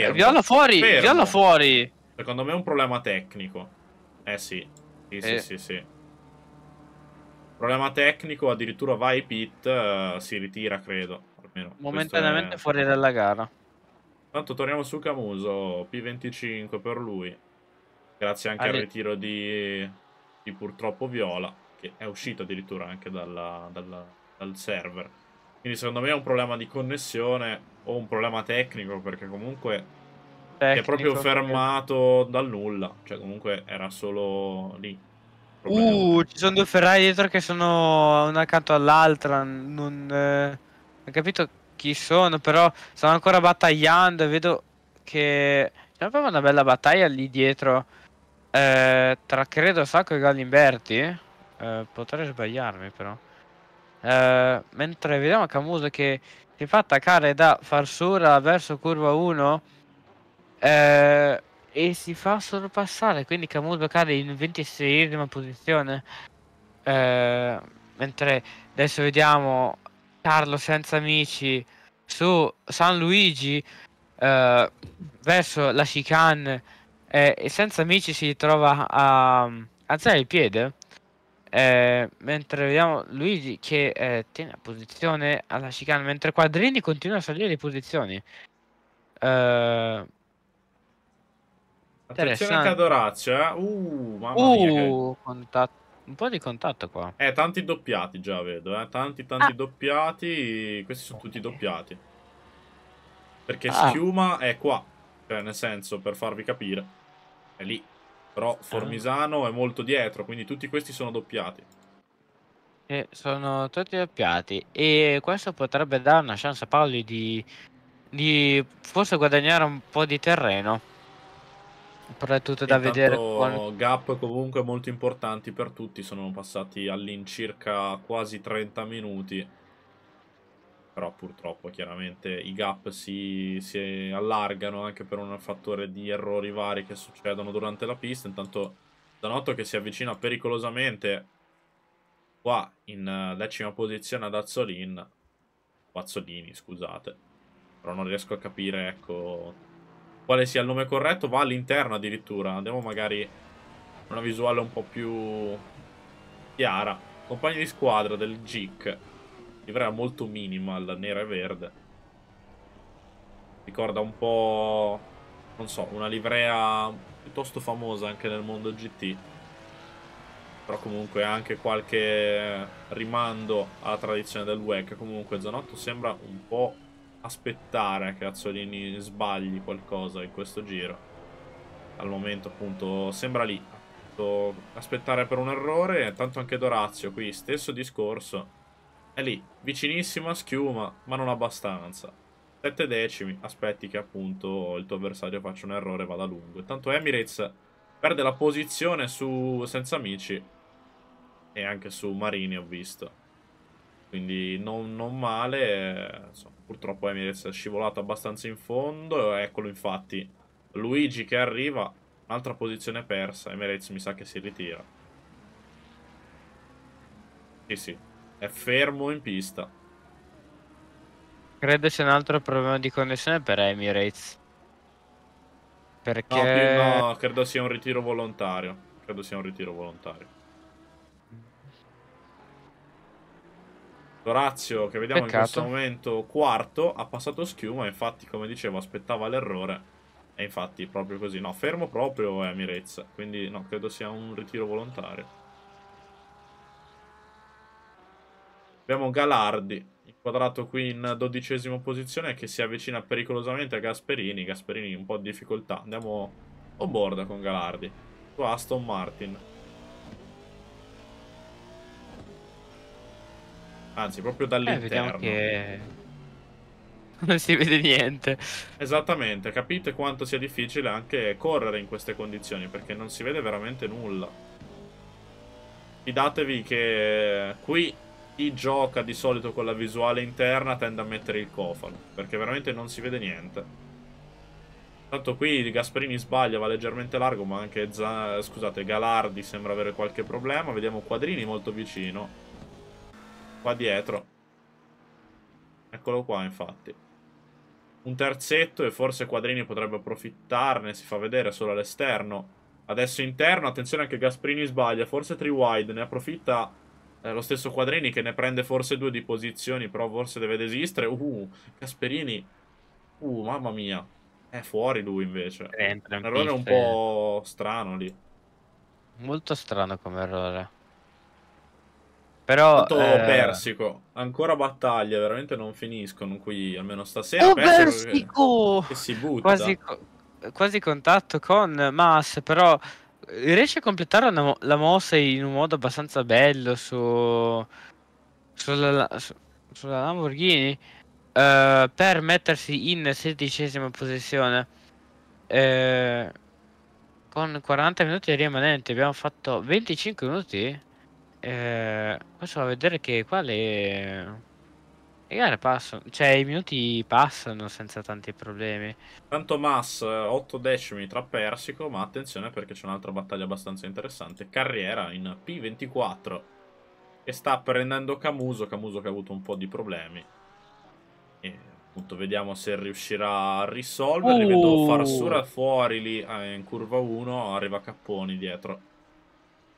Fermo. Viola fuori, Fermo. viola fuori. Secondo me è un problema tecnico. Eh sì. Sì, eh. sì, sì, sì. Problema tecnico, addirittura vai pit, uh, si ritira, credo. Almeno. Momentaneamente è... fuori dalla gara. Tanto torniamo su Camuso, P25 per lui. Grazie anche Arri al ritiro di, di purtroppo Viola, che è uscito addirittura anche dalla, dalla, dal server. Quindi secondo me è un problema di connessione o un problema tecnico perché comunque tecnico, è proprio fermato dal nulla, cioè comunque era solo lì. Uh, problema. Uh, ci sono due Ferrari dietro che sono una accanto all'altra, non, eh, ho capito chi sono, però stanno ancora battagliando e vedo che c'è proprio una bella battaglia lì dietro eh, tra credo Sacco e Gallimberti, eh, potrei sbagliarmi però. Eh, mentre vediamo Camuso che si fa attaccare da Farsura verso curva 1 eh, e si fa sorpassare quindi Camus cade in 26esima posizione eh, mentre adesso vediamo Carlo senza amici su San Luigi eh, verso la chicane eh, e senza amici si trova a alzare il piede eh, mentre vediamo Luigi che eh, tiene la posizione alla chicane, mentre Quadrini continua a salire le posizioni. Eh, Attenzione anche a Doraccia. Eh. Uh, mamma uh, mia. Che... Un po' di contatto qua. Eh, tanti doppiati già vedo, eh. Tanti, tanti ah. doppiati. Questi sono tutti doppiati. Perché ah. Schiuma è qua. Cioè, nel senso, per farvi capire. È lì. Però ah. Formisano è molto dietro, quindi tutti questi sono doppiati. E sono tutti doppiati. E questo potrebbe dare una chance a Paoli di, di forse guadagnare un po' di terreno. Però è tutto da Intanto, vedere. Con... Gap comunque molto importanti per tutti. Sono passati all'incirca quasi 30 minuti però purtroppo chiaramente i gap si, si, allargano anche per un fattore di errori vari che succedono durante la pista. Intanto Zanotto che si avvicina pericolosamente qua in eh, decima posizione ad Azzolin, Pazzolini scusate, però non riesco a capire ecco quale sia il nome corretto, va all'interno addirittura, andiamo magari una visuale un po' più chiara. Compagni di squadra del GIC livrea molto minimal, nera e verde. Ricorda un po', non so, una livrea piuttosto famosa anche nel mondo GT. Però comunque anche qualche rimando alla tradizione del WEC. Comunque Zanotto sembra un po' aspettare che Azzolini sbagli qualcosa in questo giro. Al momento appunto sembra lì, aspettare per un errore, tanto anche Dorazio qui, stesso discorso è lì, vicinissimo a schiuma, ma non abbastanza. Sette decimi, aspetti che appunto il tuo avversario faccia un errore e vada lungo. Intanto Emirates perde la posizione su Senza Amici e anche su Marini ho visto. Quindi non, non male, insomma, purtroppo Emirates è scivolato abbastanza in fondo, eccolo infatti Luigi che arriva, un'altra posizione persa, Emirates mi sa che si ritira. Sì sì, è fermo in pista. Credo sia un altro problema di connessione per Emirates. Perché... No, no, credo sia un ritiro volontario. Credo sia un ritiro volontario. Orazio, che vediamo Peccato. in questo momento quarto, ha passato schiuma, infatti, come dicevo, aspettava l'errore. E infatti, proprio così. No, fermo proprio Emirates. Quindi, no, credo sia un ritiro volontario. Abbiamo Galardi, inquadrato qui in dodicesima posizione, che si avvicina pericolosamente a Gasperini. Gasperini un po' di difficoltà. Andiamo on board con Galardi. Su Aston Martin. Anzi, proprio eh, dall'interno. Eh, Non si vede niente. Esattamente, capite quanto sia difficile anche correre in queste condizioni, perché non si vede veramente nulla. Fidatevi che qui chi gioca di solito con la visuale interna tende a mettere il cofano, perché veramente non si vede niente. Tanto qui Gasperini sbaglia, va leggermente largo, ma anche Zan... scusate, Galardi sembra avere qualche problema. Vediamo Quadrini molto vicino. Qua dietro. Eccolo qua, infatti. Un terzetto e forse Quadrini potrebbe approfittarne, si fa vedere solo all'esterno. Adesso interno, attenzione anche Gasperini sbaglia, forse Triwide ne approfitta eh, lo stesso Quadrini che ne prende forse due di posizioni, però forse deve desistere. Uh, Casperini. Uh, mamma mia. È fuori lui invece. È un errore un po' eh. strano lì. Molto strano come errore. Però... Tanto eh... Persico. Ancora battaglie, veramente non finiscono qui, almeno stasera. Oh, Persico! Che, che si butta. Quasi, quasi contatto con Mas, però riesce a completare una, la mossa in un modo abbastanza bello su, sulla, su, sulla Lamborghini uh, per mettersi in sedicesima posizione. Uh, con 40 minuti rimanenti abbiamo fatto 25 minuti. Uh, eh, adesso vedere che qua le... Le gare passano, cioè i minuti passano senza tanti problemi. Tanto Mass, 8 eh, decimi tra Persico, ma attenzione perché c'è un'altra battaglia abbastanza interessante. Carriera in P24 che sta prendendo Camuso, Camuso che ha avuto un po' di problemi. E appunto vediamo se riuscirà a risolverli. Uh. Vedo Farsura fuori lì eh, in curva 1, arriva Capponi dietro.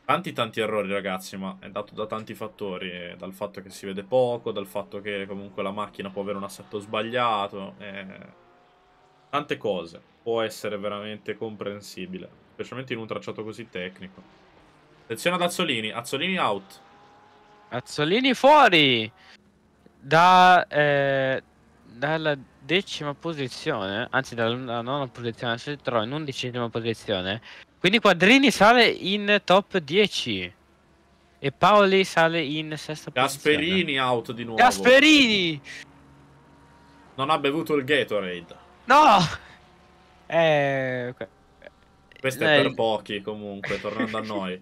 Tanti tanti errori ragazzi, ma è dato da tanti fattori, eh, dal fatto che si vede poco, dal fatto che comunque la macchina può avere un assetto sbagliato, eh... tante cose, può essere veramente comprensibile, specialmente in un tracciato così tecnico. Attenzione ad Azzolini, Azzolini out. Azzolini fuori! Da, eh, dalla decima posizione, anzi dalla nona posizione, si trova in undicesima posizione, quindi Quadrini sale in top 10. E Paoli sale in sesta posizione. Gasperini out di nuovo. Gasperini! Non ha bevuto il Gatorade. No! Eh... Questo è eh, per pochi comunque, tornando a noi.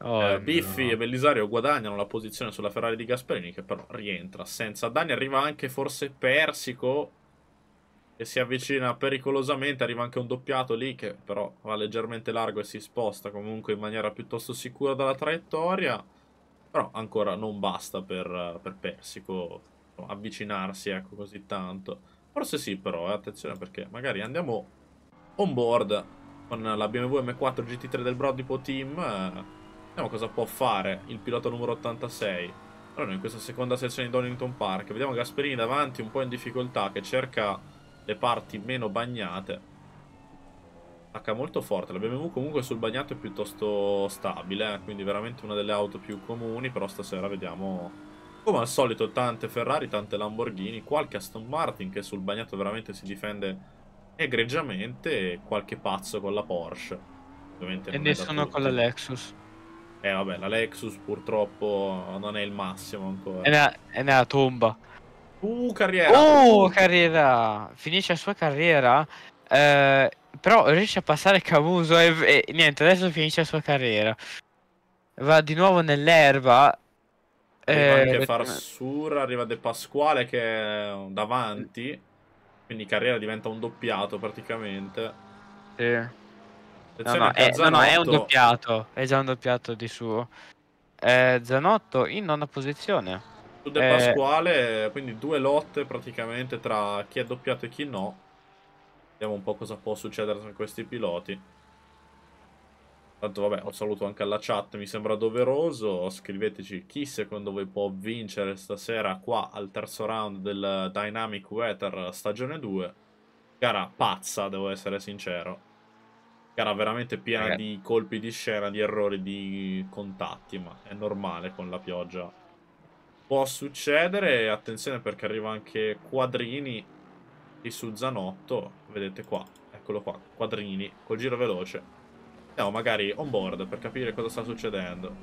Oh, eh, Biffi no. e Bellisario guadagnano la posizione sulla Ferrari di Gasperini che però rientra senza danni. Arriva anche forse Persico e si avvicina pericolosamente, arriva anche un doppiato lì che però va leggermente largo e si sposta comunque in maniera piuttosto sicura dalla traiettoria, però ancora non basta per, per Persico avvicinarsi ecco, così tanto. Forse sì però, eh, attenzione perché magari andiamo on board con la BMW M4 GT3 del Brodipo Team, eh, vediamo cosa può fare il pilota numero 86. Allora, in questa seconda sezione di Donington Park, vediamo Gasperini davanti un po' in difficoltà che cerca le parti meno bagnate. H molto forte, la BMW comunque sul bagnato è piuttosto stabile, eh? quindi veramente una delle auto più comuni, però stasera vediamo come al solito tante Ferrari, tante Lamborghini, qualche Aston Martin che sul bagnato veramente si difende egregiamente e qualche pazzo con la Porsche. Ovviamente e nessuno con la Lexus. Eh vabbè, la Lexus purtroppo non è il massimo ancora. È una, è nella tomba. Uh, carriera. Uh, carriera. Finisce la sua carriera. Eh, però riesce a passare Camuso e, e, niente, adesso finisce la sua carriera. Va di nuovo nell'erba. Arriva eh, anche eh, Farsur, arriva De Pasquale che è davanti. Quindi carriera diventa un doppiato praticamente. Sì. No no, è, no, no, è, un doppiato. È già un doppiato di suo. Eh, Zanotto in nona posizione. Su De eh, Pasquale, eh... quindi due lotte praticamente tra chi è doppiato e chi no. Vediamo un po' cosa può succedere tra questi piloti. Tanto vabbè, ho saluto anche alla chat, mi sembra doveroso. Scriveteci chi secondo voi può vincere stasera qua al terzo round del Dynamic Weather stagione 2. Gara pazza, devo essere sincero. Gara veramente piena eh. di colpi di scena, di errori, di contatti, ma è normale con la pioggia Può succedere, attenzione perché arriva anche Quadrini e Zanotto. vedete qua, eccolo qua, Quadrini, col giro veloce. Andiamo magari on board per capire cosa sta succedendo.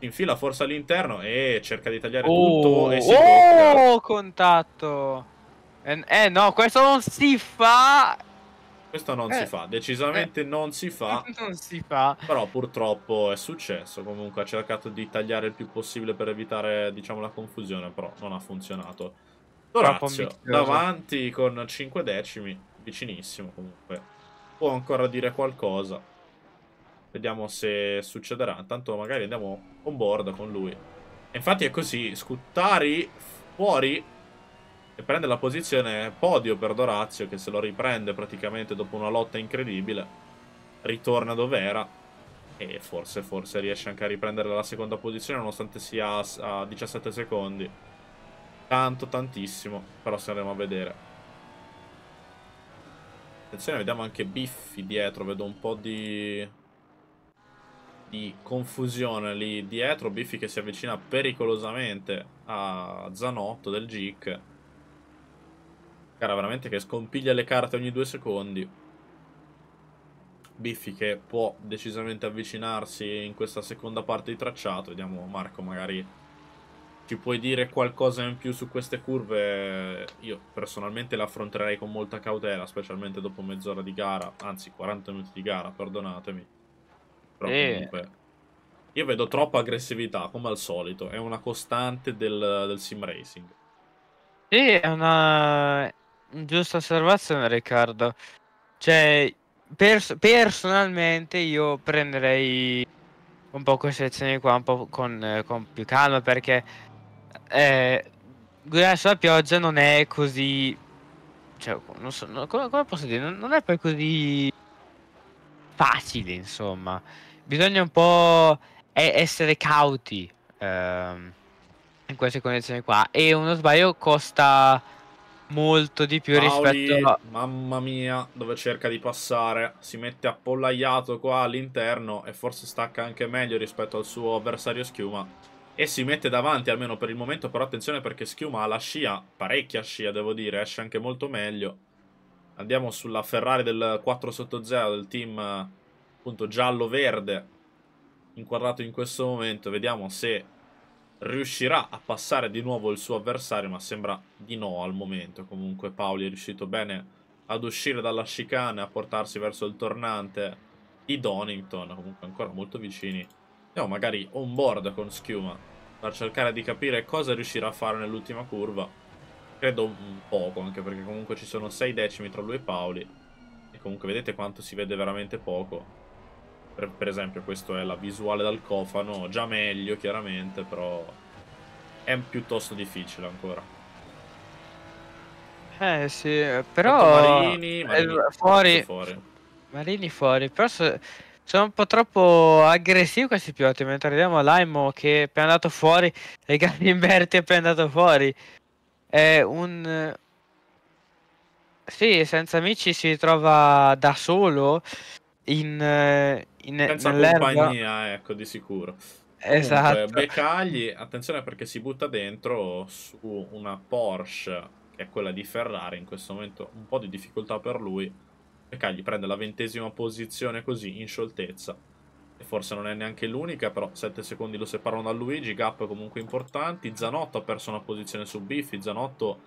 Infila forse all'interno e cerca di tagliare oh, tutto e si Oh, blocca. contatto! Eh, eh no, questo non si fa! Questo non eh, si fa, decisamente eh, non si fa. Non si fa. Però purtroppo è successo. Comunque ha cercato di tagliare il più possibile per evitare, diciamo, la confusione, però non ha funzionato. Dorazio davanti con 5 decimi, vicinissimo comunque. Può ancora dire qualcosa. Vediamo se succederà. Intanto magari andiamo on board con lui. E infatti è così, Scuttari fuori e prende la posizione podio per Dorazio che se lo riprende praticamente dopo una lotta incredibile ritorna dove era e forse, forse riesce anche a riprendere la seconda posizione nonostante sia a 17 secondi tanto tantissimo però se andremo a vedere attenzione vediamo anche Biffi dietro vedo un po' di di confusione lì dietro Biffi che si avvicina pericolosamente a Zanotto del GIC Cara, veramente che scompiglia le carte ogni due secondi. Biffi che può decisamente avvicinarsi in questa seconda parte di tracciato. Vediamo Marco magari ci puoi dire qualcosa in più su queste curve. Io personalmente le affronterei con molta cautela, specialmente dopo mezz'ora di gara, anzi 40 minuti di gara, perdonatemi. Però e... Eh. comunque... Io vedo troppa aggressività, come al solito. È una costante del, del sim racing. Sì, è una giusta osservazione Riccardo. Cioè, pers personalmente io prenderei un po' queste azioni qua un po' con, eh, con più calma perché eh, guidare sulla pioggia non è così... Cioè, non so, no, come, come, posso dire? Non, non è poi così facile, insomma. Bisogna un po' essere cauti ehm, in queste condizioni qua. E uno sbaglio costa molto di più Paoli, rispetto a... Mamma mia, dove cerca di passare, si mette appollaiato qua all'interno e forse stacca anche meglio rispetto al suo avversario Schiuma. E si mette davanti almeno per il momento, però attenzione perché Schiuma ha la scia, parecchia scia devo dire, esce anche molto meglio. Andiamo sulla Ferrari del 4 sotto 0 del team appunto giallo-verde inquadrato in questo momento. Vediamo se riuscirà a passare di nuovo il suo avversario, ma sembra di no al momento. Comunque Paoli è riuscito bene ad uscire dalla chicane, a portarsi verso il tornante di Donington, comunque ancora molto vicini. Andiamo magari on board con Schiuma per cercare di capire cosa riuscirà a fare nell'ultima curva. Credo un poco, anche perché comunque ci sono 6 decimi tra lui e Paoli. E comunque vedete quanto si vede veramente poco. Per, per esempio questa è la visuale dal cofano, già meglio chiaramente, però è piuttosto difficile ancora. Eh sì, però... Marini, Marini, eh, fuori, fuori. Marini fuori, però so, sono un po' troppo aggressivi questi piloti, mentre vediamo Laimo che è appena andato fuori e Galimberti è appena andato fuori. È un... Sì, senza amici si ritrova da solo in, eh, in senza compagnia, ecco, di sicuro. Esatto. Comunque, Beccagli, attenzione perché si butta dentro su una Porsche che è quella di Ferrari, in questo momento un po' di difficoltà per lui. Beccagli prende la ventesima posizione così in scioltezza. E forse non è neanche l'unica, però 7 secondi lo separano da Luigi, gap comunque importanti. Zanotto ha perso una posizione su Biffi, Zanotto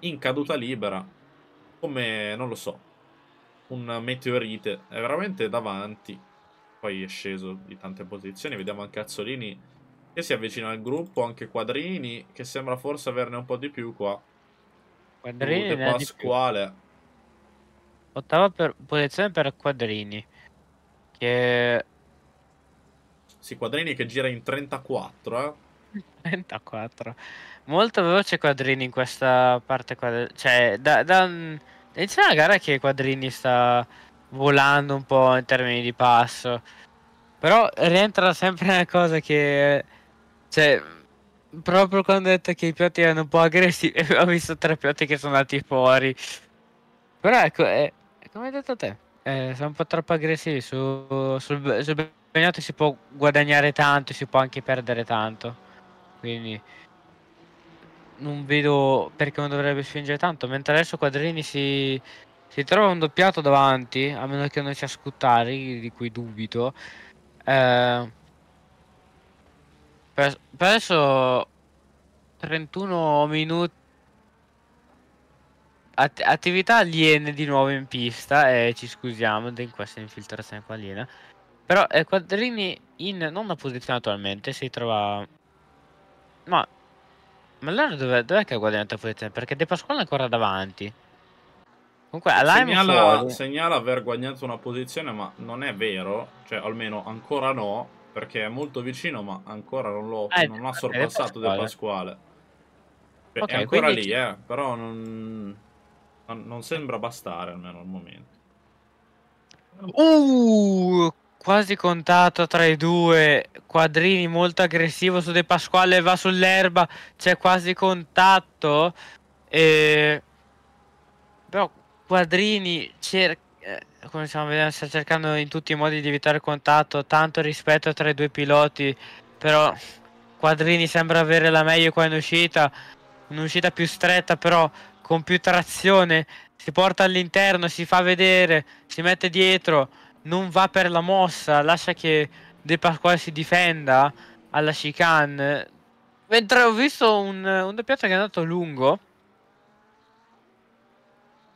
in caduta libera. Come, non lo so, un meteorite. È veramente davanti. Poi è sceso di tante posizioni. Vediamo anche Azzolini che si avvicina al gruppo. Anche Quadrini che sembra forse averne un po' di più qua. Quadrini. Uh, Pasquale. Ottava per... posizione per Quadrini. Che... Sì, Quadrini che gira in 34, eh. 34. Molto veloce Quadrini in questa parte qua. Cioè, da... da mm, c'è una gara che Quadrini sta volando un po' in termini di passo. Però rientra sempre una cosa che... Cioè, proprio quando ho detto che i piatti erano un po' aggressivi, ho visto tre piatti che sono andati fuori. Però ecco, è, eh, come hai detto te, è, eh, sono un po' troppo aggressivi. Su, sul, sul Benotto si può guadagnare tanto, si può anche perdere tanto. Quindi non vedo perché non dovrebbe spingere tanto. Mentre adesso Quadrini si, si trova un doppiato davanti, a meno che non sia Scuttari, di cui dubito. Eh, per, per adesso 31 minuti. At attività aliene di nuovo in pista e ci scusiamo di questa infiltrazione qua aliena. Però eh, Quadrini in non una posizione attualmente si trova ma ma allora dov'è, dov che ha guadagnato la posizione? Perché De Pasquale è ancora davanti. Comunque, Alain segnala, segnala aver guadagnato una posizione, ma non è vero. Cioè, almeno ancora no, perché è molto vicino, ma ancora non, lo, eh, non ha eh, sorpassato De Pasquale. De Pasquale. okay, è ancora lì, eh, però non, non sembra bastare almeno al momento. Uh, quasi contatto tra i due. Quadrini molto aggressivo su De Pasquale, va sull'erba, c'è quasi contatto. E... Però Quadrini cerca, eh, come stiamo vedendo, sta cercando in tutti i modi di evitare contatto, tanto rispetto tra i due piloti, però Quadrini sembra avere la meglio qua in uscita, un'uscita più stretta però con più trazione, si porta all'interno, si fa vedere, si mette dietro non va per la mossa, lascia che De Pasquale si difenda alla chicane. Mentre ho visto un, un doppiaggio che è andato lungo.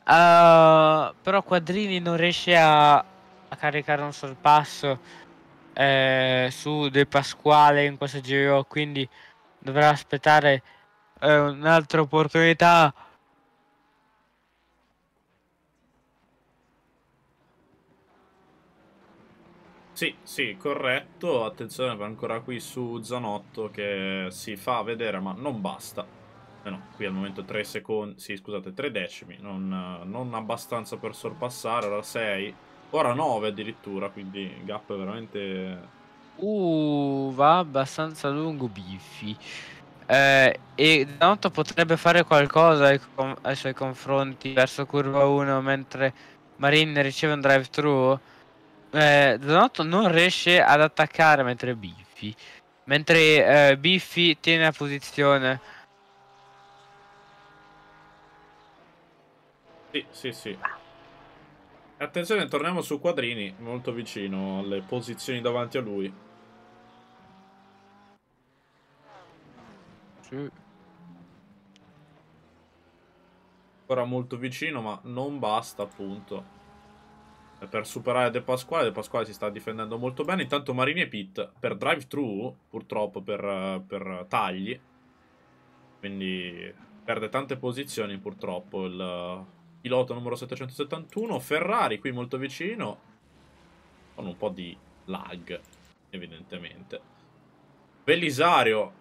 Uh, però Quadrini non riesce a, a caricare un sorpasso eh, su De Pasquale in questo giro, quindi dovrà aspettare eh, un'altra opportunità Sì, sì, corretto. Attenzione ancora qui su Zanotto che si fa vedere ma non basta. Eh no, qui al momento 3 secondi, sì scusate, 3 decimi, non, non abbastanza per sorpassare, ora 6, ora 9 addirittura, quindi il gap è veramente... Uh, va abbastanza lungo Biffi. Eh, e Zanotto potrebbe fare qualcosa ai, ai suoi confronti verso curva 1 mentre Marin riceve un drive-thru eh, Donotto non riesce ad attaccare mentre Biffy. Mentre eh, Biffy tiene la posizione. Sì, sì, sì. Attenzione, torniamo su Quadrini, molto vicino alle posizioni davanti a lui. Sì. Ancora molto vicino, ma non basta, appunto per superare De Pasquale. De Pasquale si sta difendendo molto bene. Intanto Marini e Pitt per drive-thru, purtroppo per, per, tagli. Quindi perde tante posizioni purtroppo il pilota numero 771. Ferrari qui molto vicino, con un po' di lag evidentemente. Belisario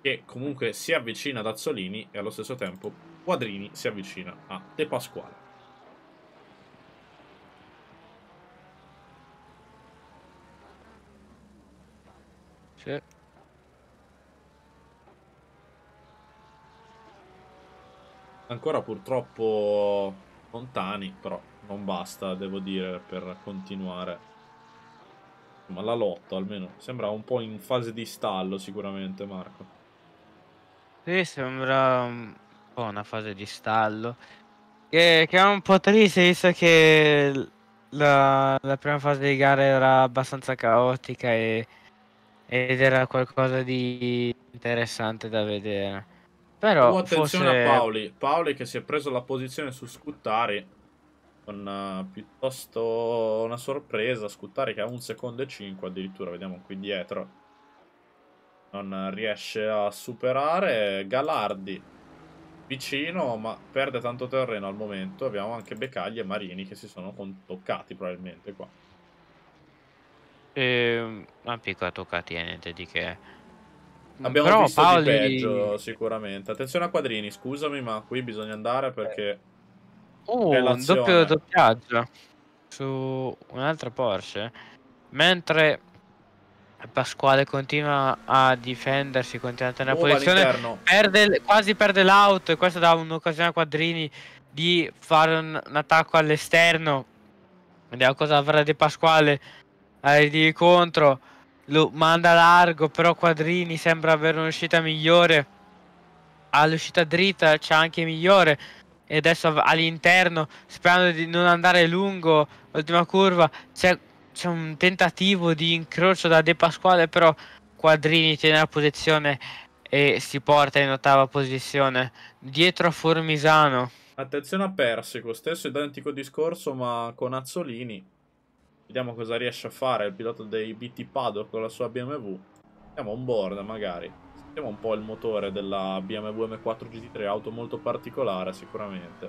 che comunque si avvicina ad Azzolini e allo stesso tempo Quadrini si avvicina a De Pasquale. Sì. Ancora purtroppo lontani, però non basta, devo dire, per continuare. Ma la lotta almeno. Sembra un po' in fase di stallo sicuramente, Marco. Sì, sembra un po' una fase di stallo. Che, che è un po' triste, visto che la, la prima fase di gara era abbastanza caotica e ed era qualcosa di interessante da vedere. Però oh, attenzione forse... a Paoli. Paoli che si è preso la posizione su Scuttari con uh, piuttosto una sorpresa. Scuttari che ha un secondo e 5 addirittura, vediamo qui dietro. Non riesce a superare Galardi vicino, ma perde tanto terreno al momento. Abbiamo anche Becagli e Marini che si sono toccati probabilmente qua. Ehm, eh, ha piccato catena, niente di che. Abbiamo Però visto Paoli... peggio sicuramente. Attenzione a quadrini, scusami, ma qui bisogna andare perché... Oh, eh. Relazione. Uh, un doppio doppiaggio su un'altra Porsche. Mentre Pasquale continua a difendersi, continua a tenere oh, posizione, perde, quasi perde l'auto e questo dà un'occasione a Quadrini di fare un, un attacco all'esterno. Vediamo cosa avrà di Pasquale di contro, lo manda largo, però Quadrini sembra avere un'uscita migliore. All'uscita dritta c'è anche migliore. E adesso all'interno, sperando di non andare lungo, l'ultima curva, c'è, un tentativo di incrocio da De Pasquale, però Quadrini tiene la posizione e si porta in ottava posizione. Dietro a Formisano. Attenzione a Persico, stesso identico discorso ma con Azzolini Vediamo cosa riesce a fare il pilota dei BT Paddock con la sua BMW. Andiamo on board magari. Sentiamo un po' il motore della BMW M4 GT3, auto molto particolare sicuramente.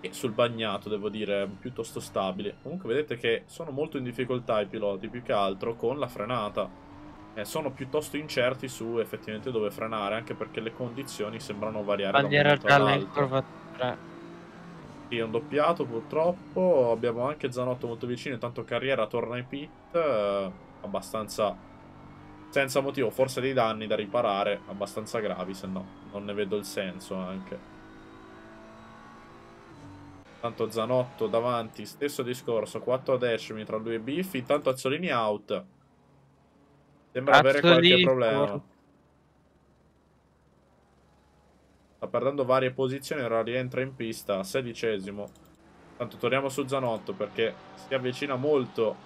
E sul bagnato, devo dire, piuttosto stabile. Comunque vedete che sono molto in difficoltà i piloti, più che altro con la frenata. Eh, sono piuttosto incerti su effettivamente dove frenare, anche perché le condizioni sembrano variare Bandiera da un momento all'altro. Sì, un doppiato purtroppo. Abbiamo anche Zanotto molto vicino, intanto Carriera torna in pit. Eh, abbastanza... Senza motivo, forse dei danni da riparare, abbastanza gravi, se no non ne vedo il senso anche. Intanto Zanotto davanti, stesso discorso, 4 decimi tra lui e Biffy, intanto Azzolini out. Sembra Azzolini. avere qualche problema. Sta perdendo varie posizioni, ora rientra in pista, sedicesimo. Tanto torniamo su Zanotto perché si avvicina molto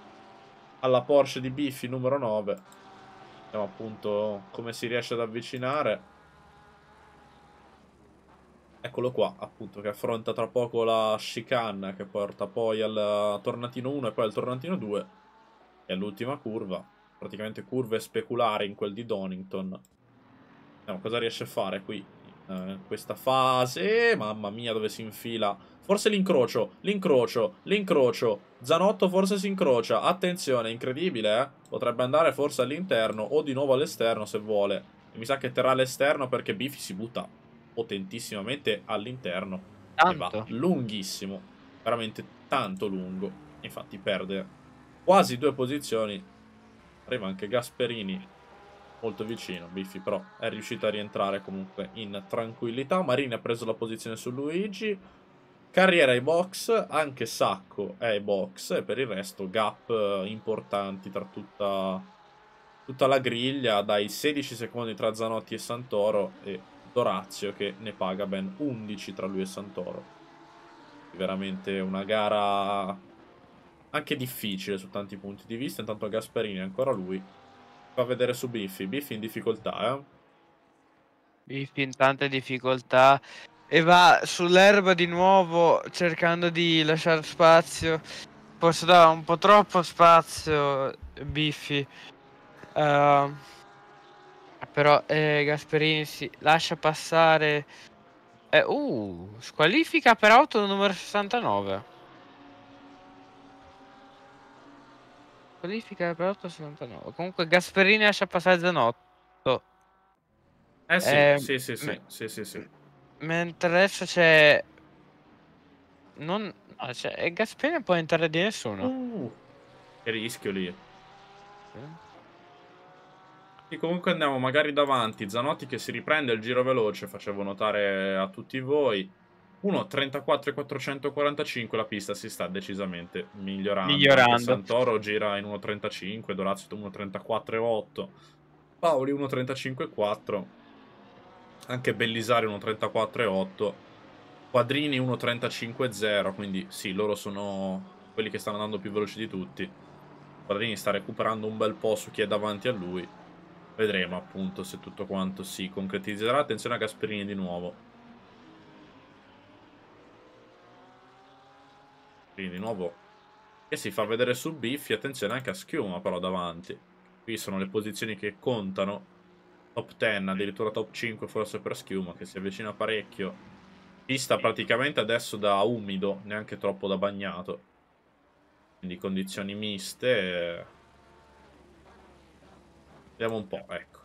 alla Porsche di Biffi numero 9. Vediamo appunto come si riesce ad avvicinare. Eccolo qua, appunto, che affronta tra poco la chicane che porta poi al tornatino 1 e poi al tornatino 2. E all'ultima curva, praticamente curve speculari in quel di Donington. Vediamo cosa riesce a fare qui. Eh, questa fase. Eh, mamma mia dove si infila. Forse l'incrocio, l'incrocio, l'incrocio. Zanotto forse si incrocia. Attenzione, incredibile, eh? Potrebbe andare forse all'interno o di nuovo all'esterno se vuole. E mi sa che terrà all'esterno perché Bifi si butta potentissimamente all'interno. E va lunghissimo. Veramente tanto lungo. Infatti perde quasi due posizioni. Arriva anche Gasperini molto vicino. Biffy però è riuscito a rientrare comunque in tranquillità. Marini ha preso la posizione su Luigi. Carriera ai box, anche Sacco è ai box e per il resto gap eh, importanti tra tutta, tutta la griglia, dai 16 secondi tra Zanotti e Santoro e Dorazio che ne paga ben 11 tra lui e Santoro. Veramente una gara anche difficile su tanti punti di vista, intanto Gasperini è ancora lui Fa vedere su Biffy. Biffy in difficoltà, eh. Biffy in tante difficoltà. E va sull'erba di nuovo cercando di lasciare spazio. Forse dava un po' troppo spazio Biffy. Uh, però eh, Gasperini si lascia passare... Eh, uh, squalifica per auto numero 69. qualifica per 8,79. Comunque Gasperini lascia passare Zanotto. Eh sì, eh, sì, sì, sì, sì, sì, sì. Mentre adesso c'è... Non... No, cioè, Gasperini può entrare di nessuno. Uh, che rischio lì. Sì. E comunque andiamo magari davanti. Zanotti che si riprende il giro veloce, facevo notare a tutti voi. 1.34.445 la pista si sta decisamente migliorando. Migliorando. Santoro gira in 1.35, Dorazio 1.34.8, Paoli 1.35.4, anche Bellisario 1.34.8, Quadrini 1.35.0, quindi sì, loro sono quelli che stanno andando più veloci di tutti. Quadrini sta recuperando un bel po' su chi è davanti a lui. Vedremo appunto se tutto quanto si concretizzerà. Attenzione a Gasperini di nuovo. Quindi di nuovo che si fa vedere su Biffi, attenzione anche a Schiuma però davanti. Qui sono le posizioni che contano, top 10, addirittura top 5 forse per Schiuma che si avvicina parecchio. Pista praticamente adesso da umido, neanche troppo da bagnato. Quindi condizioni miste. Vediamo un po', ecco.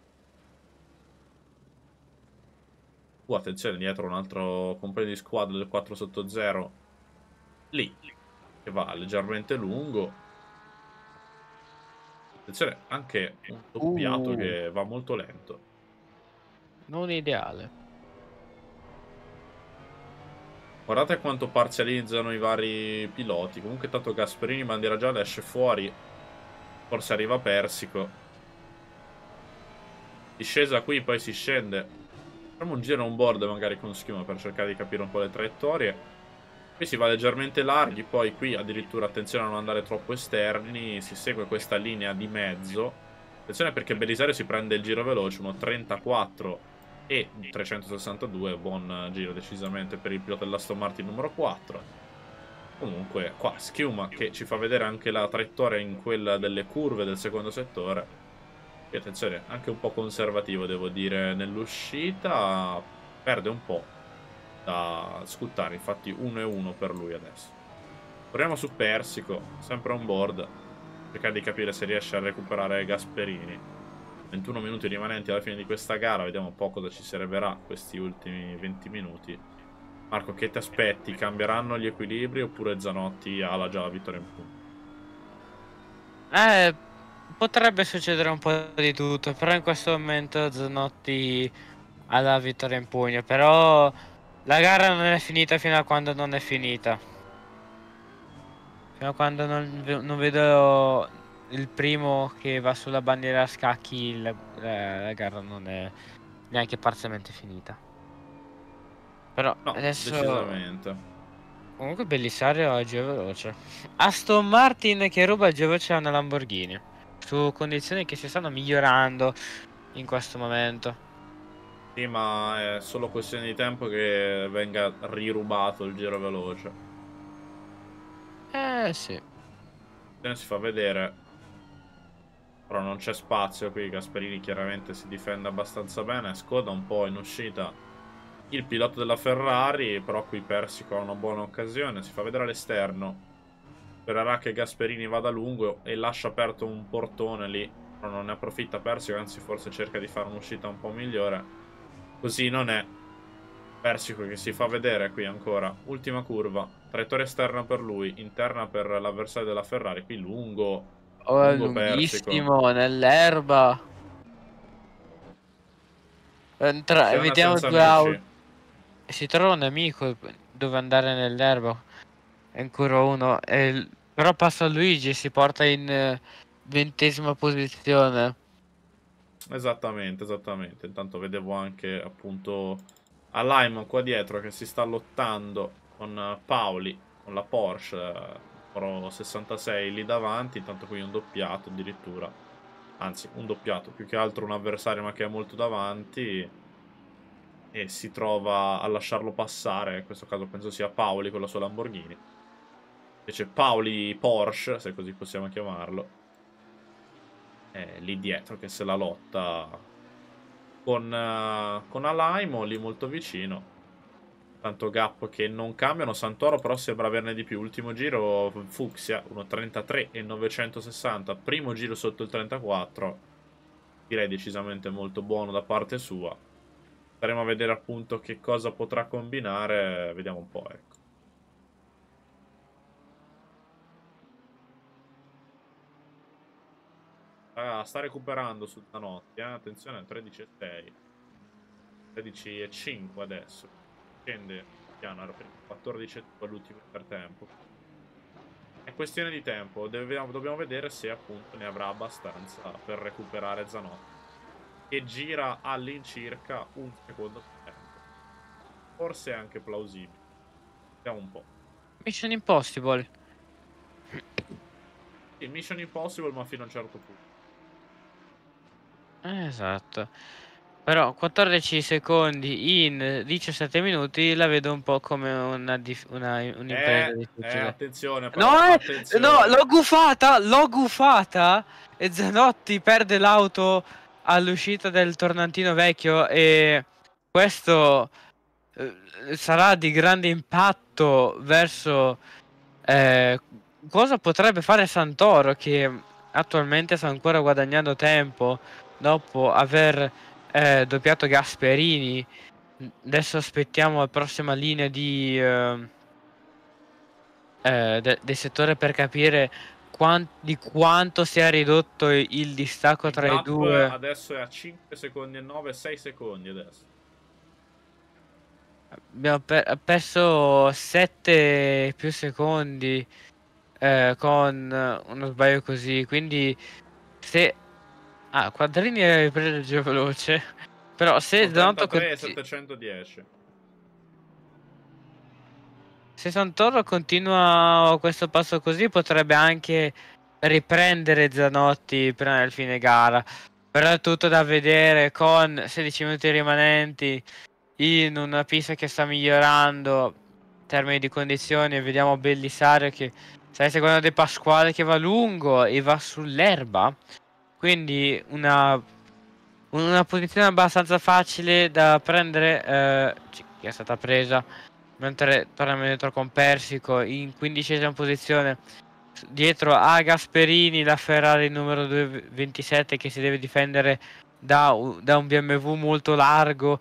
Uh, attenzione, dietro un altro compagno di squadra del 4 sotto 0. Lì, lì che va leggermente lungo. Attenzione, anche un doppiato uh. che va molto lento. Non ideale. Guardate quanto parzializzano i vari piloti. Comunque tanto Gasperini bandiera gialla esce fuori. Forse arriva Persico. Discesa qui, poi si scende. Facciamo un giro on board magari con schiuma per cercare di capire un po' le traiettorie. Qui si va leggermente larghi, poi qui addirittura attenzione a non andare troppo esterni, si segue questa linea di mezzo. Attenzione perché Belisario si prende il giro veloce, 34 e 362, buon giro decisamente per il pilota dell'Aston Martin numero 4. Comunque qua schiuma che ci fa vedere anche la traiettoria in quella delle curve del secondo settore. E attenzione, anche un po' conservativo devo dire nell'uscita, perde un po' da scuttare, infatti 1 e 1 per lui adesso. Proviamo su Persico, sempre on board, cercare di capire se riesce a recuperare Gasperini. 21 minuti rimanenti alla fine di questa gara, vediamo un po' cosa ci servirà questi ultimi 20 minuti. Marco, che ti aspetti? Cambieranno gli equilibri oppure Zanotti ha già la vittoria in punto? Eh, potrebbe succedere un po' di tutto, però in questo momento Zanotti ha la vittoria in pugno, però la gara non è finita fino a quando non è finita. Fino a quando non, non vedo il primo che va sulla bandiera a scacchi, la, la, la gara non è neanche parzialmente finita. Però no, adesso... Decisamente. Comunque Bellissario oggi è veloce. Aston Martin che ruba il veloce a una Lamborghini. Su condizioni che si stanno migliorando in questo momento. Sì, ma è solo questione di tempo che venga rirubato il giro veloce. Eh, sì. Si fa vedere. Però non c'è spazio qui, Gasperini chiaramente si difende abbastanza bene, scoda un po' in uscita il pilota della Ferrari, però qui Persico ha una buona occasione, si fa vedere all'esterno. Spererà che Gasperini vada lungo e lascia aperto un portone lì, però non ne approfitta Persico, anzi forse cerca di fare un'uscita un po' migliore. Così non è. Persico che si fa vedere qui ancora. Ultima curva. Traiettoria esterna per lui, interna per l'avversario della Ferrari. Qui lungo. Oh, lungo lunghissimo, nell'erba. vediamo due auto. Si trova un amico dove andare nell'erba. È ancora uno. È... Però passa Luigi e si porta in eh, ventesima posizione. Esattamente, esattamente. Intanto vedevo anche appunto a Lyman qua dietro che si sta lottando con eh, Paoli, con la Porsche eh, Pro 66 lì davanti. Intanto qui un doppiato addirittura. Anzi, un doppiato, più che altro un avversario ma che è molto davanti e si trova a lasciarlo passare, in questo caso penso sia Paoli con la sua Lamborghini. Invece Paoli Porsche, se così possiamo chiamarlo, è lì dietro che se la lotta con, uh, con Alaimo lì molto vicino. Tanto gap che non cambiano. Santoro però sembra averne di più. Ultimo giro Fuxia 1.33 e 960. Primo giro sotto il 34. Direi decisamente molto buono da parte sua. Staremo a vedere appunto che cosa potrà combinare. Vediamo un po'. Eh. Sta, ah, sta recuperando su Zanotti, eh? attenzione, 13,6. 13,5 adesso. Scende piano, era 14,2 all'ultimo intertempo. È questione di tempo, dobbiamo, dobbiamo vedere se appunto ne avrà abbastanza per recuperare Zanotti. Che gira all'incirca un secondo tempo. Forse è anche plausibile. Vediamo un po'. Mission Impossible. Sì, Mission Impossible ma fino a un certo punto. Eh, esatto. Però 14 secondi in 17 minuti la vedo un po' come un'impresa eh, eh difficile. Eh, attenzione, però, no, attenzione. no, l'ho gufata, l'ho gufata e Zanotti perde l'auto all'uscita del tornantino vecchio e questo eh, sarà di grande impatto verso eh, cosa potrebbe fare Santoro che attualmente sta ancora guadagnando tempo dopo aver eh, doppiato Gasperini. Adesso aspettiamo la prossima linea di, ehm, eh, de del settore per capire quant di quanto si è ridotto il distacco il tra i due. Adesso è a 5 secondi e 9, 6 secondi adesso. Abbiamo per perso 7 più secondi eh, con uno sbaglio così, quindi se Ah, quadrini è ripreso veloce. Però se 83 Donato conti... 710. Se Santoro continua questo passo così potrebbe anche riprendere Zanotti prima del fine gara. Però è tutto da vedere con 16 minuti rimanenti in una pista che sta migliorando in termini di condizioni. Vediamo Bellisario che sta seguendo De Pasquale che va lungo e va sull'erba. Quindi una, una posizione abbastanza facile da prendere, eh, che è stata presa, mentre torniamo dietro con Persico in quindicesima posizione. Dietro a Gasperini la Ferrari numero 227 che si deve difendere da, da un BMW molto largo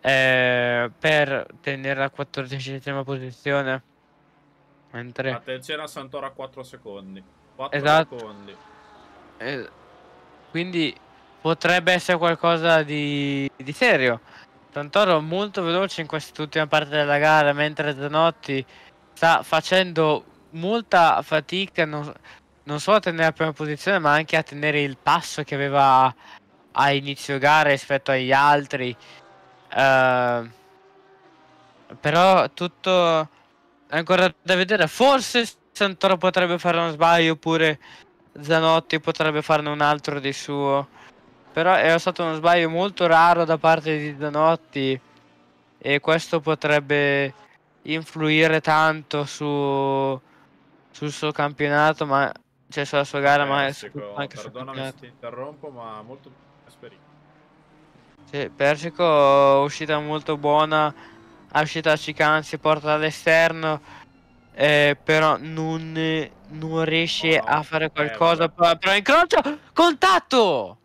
eh, per tenere la quattordicesima posizione. Mentre... Attenzione a Santora a 4 secondi. 4 esatto. secondi. Es quindi potrebbe essere qualcosa di, di serio. Santoro molto veloce in quest'ultima parte della gara, mentre Zanotti sta facendo molta fatica non, non, solo a tenere la prima posizione, ma anche a tenere il passo che aveva a inizio gara rispetto agli altri. Uh, però tutto ancora da vedere. Forse Santoro potrebbe fare uno sbaglio oppure Zanotti potrebbe farne un altro di suo. Però è stato uno sbaglio molto raro da parte di Zanotti e questo potrebbe influire tanto su, sul suo campionato, ma cioè sulla sua gara, eh, ma Persico, anche perdonami se ti interrompo, ma molto Sì, Persico uscita molto buona, ha uscita a Cicanzi, porta all'esterno eh, però non, non riesce oh, a fare qualcosa. Bello. Però incrocia contatto!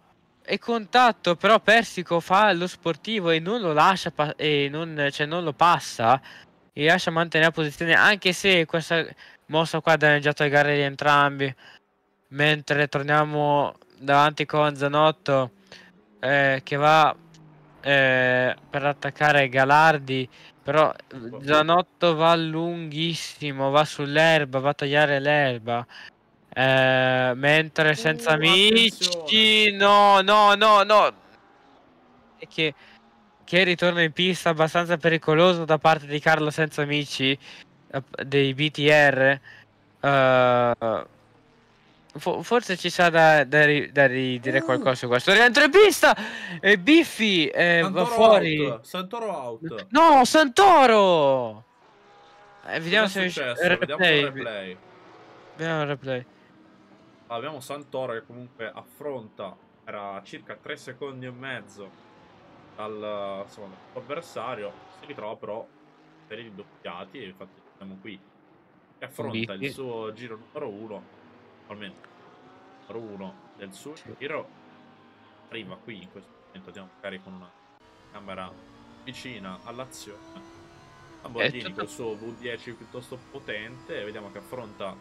E contatto, però Persico fa lo sportivo e non lo lascia, e non, cioè non lo passa. E lascia mantenere la posizione, anche se questa mossa qua ha danneggiato le gare di entrambi. Mentre torniamo davanti con Zanotto, eh, che va eh, per attaccare Galardi, però Zanotto va lunghissimo, va sull'erba, va a tagliare l'erba. Eh, mentre uh, senza uh, amici, no, no, no, no. E che, che ritorno in pista abbastanza pericoloso da parte di Carlo senza amici eh, dei BTR. Uh, eh, forse ci sa da, da, da ridire uh. qualcosa su questo. Rientro in pista! E Biffi eh, va fuori. Out. Santoro out. No, Santoro! Eh, vediamo se riusciamo. Vediamo il replay. Vediamo il replay. Ah, abbiamo Santoro che comunque affronta era circa 3 secondi e mezzo dal suo avversario. Si ritrova però per i doppiati. Infatti siamo qui. Che affronta Biffi. il suo giro numero 1 almeno uno del suo giro arriva qui in questo momento andiamo a magari con una camera vicina all'azione Lamborghini eh, il certo. suo V10 piuttosto potente vediamo che affronta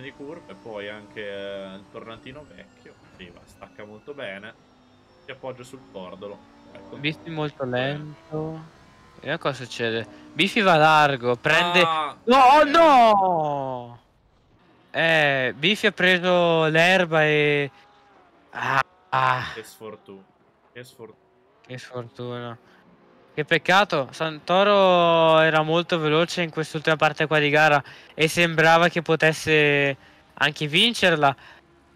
di curve poi anche eh, il tornantino vecchio arriva, stacca molto bene si appoggia sul cordolo ecco. Biffi molto eh. lento e cosa succede? Biffi va largo prende ah, no eh. no eh, Biffy ha preso l'erba e... Ah, ah. Che sfortuna. Che sfortuna. Che sfortuna. Che peccato, Santoro era molto veloce in quest'ultima parte qua di gara e sembrava che potesse anche vincerla.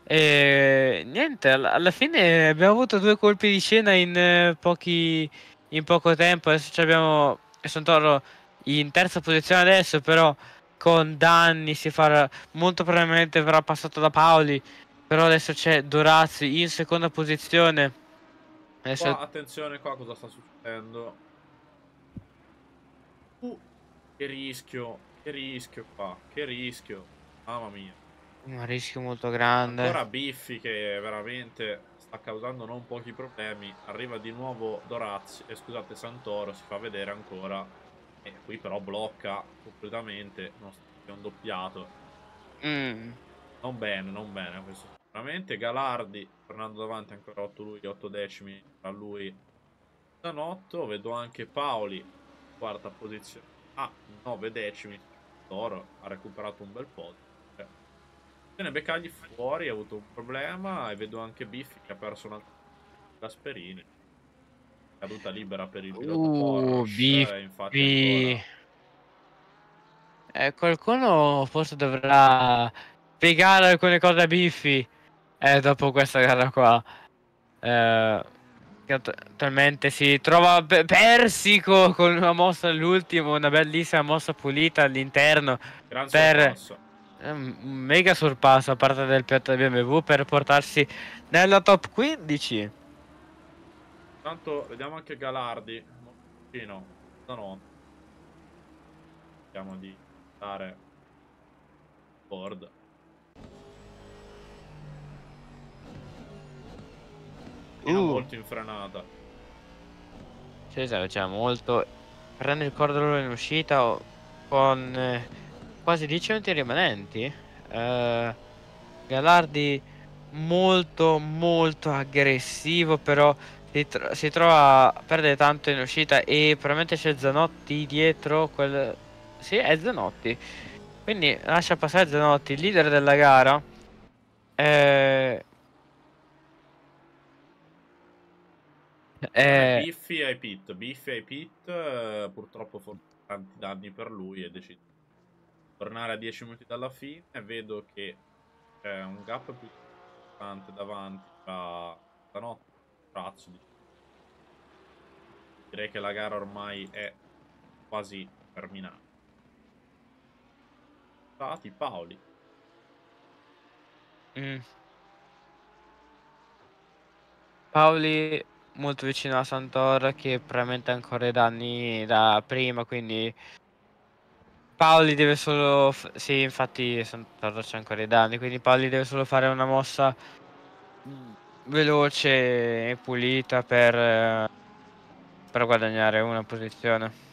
E niente, alla fine abbiamo avuto due colpi di scena in, eh, pochi, in poco tempo. Adesso abbiamo Santoro in terza posizione adesso, però con danni si farà molto probabilmente verrà passato da Paoli però adesso c'è Dorazzi in seconda posizione adesso... Qua, attenzione qua cosa sta succedendo uh, che rischio che rischio qua che rischio mamma mia un rischio molto grande ancora Biffi che veramente sta causando non pochi problemi arriva di nuovo Dorazzi e eh, scusate Santoro si fa vedere ancora e qui però blocca completamente. Non è un doppiato. Mm. Non bene, non bene questo. Sicuramente Galardi, tornando davanti ancora 8 lui, 8 decimi a lui. Zanotto, vedo anche Paoli, quarta posizione a ah, 9 decimi. Toro ha recuperato un bel po'. Di... Bene, Beccagli fuori, ha avuto un problema e vedo anche Biffi che ha perso un'altra Gasperini. Caduta libera per il pilota uh, Porsche, eh, infatti eh, qualcuno forse dovrà spiegare alcune cose a Biffi eh, dopo questa gara qua. Eh, attualmente si trova Persico con una mossa all'ultimo, una bellissima mossa pulita all'interno. per un mega sorpasso a parte del piatto BMW per portarsi nella top 15. Intanto vediamo anche Galardi. Sì, no. no. Vediamo di dare board. Uh. molto in frenata. Cesare c'è molto. Prende il cordolo in uscita con eh, quasi 10 minuti rimanenti. Uh, Galardi molto molto aggressivo però si, tro si, trova perde tanto in uscita e probabilmente c'è Zanotti dietro quel sì è Zanotti quindi lascia passare Zanotti il leader della gara eh... Eh... Biffi ai pit Biffi ai pit eh, purtroppo fa tanti danni per lui e decide di tornare a 10 minuti dalla fine vedo che c'è un gap più importante davanti a Zanotti razzo. Direi che la gara ormai è quasi terminata. Stati Paoli. Mm. Paoli molto vicino a Santor che probabilmente ha ancora i danni da prima, quindi Paoli deve solo... Sì, infatti Santor c'è ancora i danni, quindi Paoli deve solo fare una mossa veloce e pulita per, eh, per guadagnare una posizione.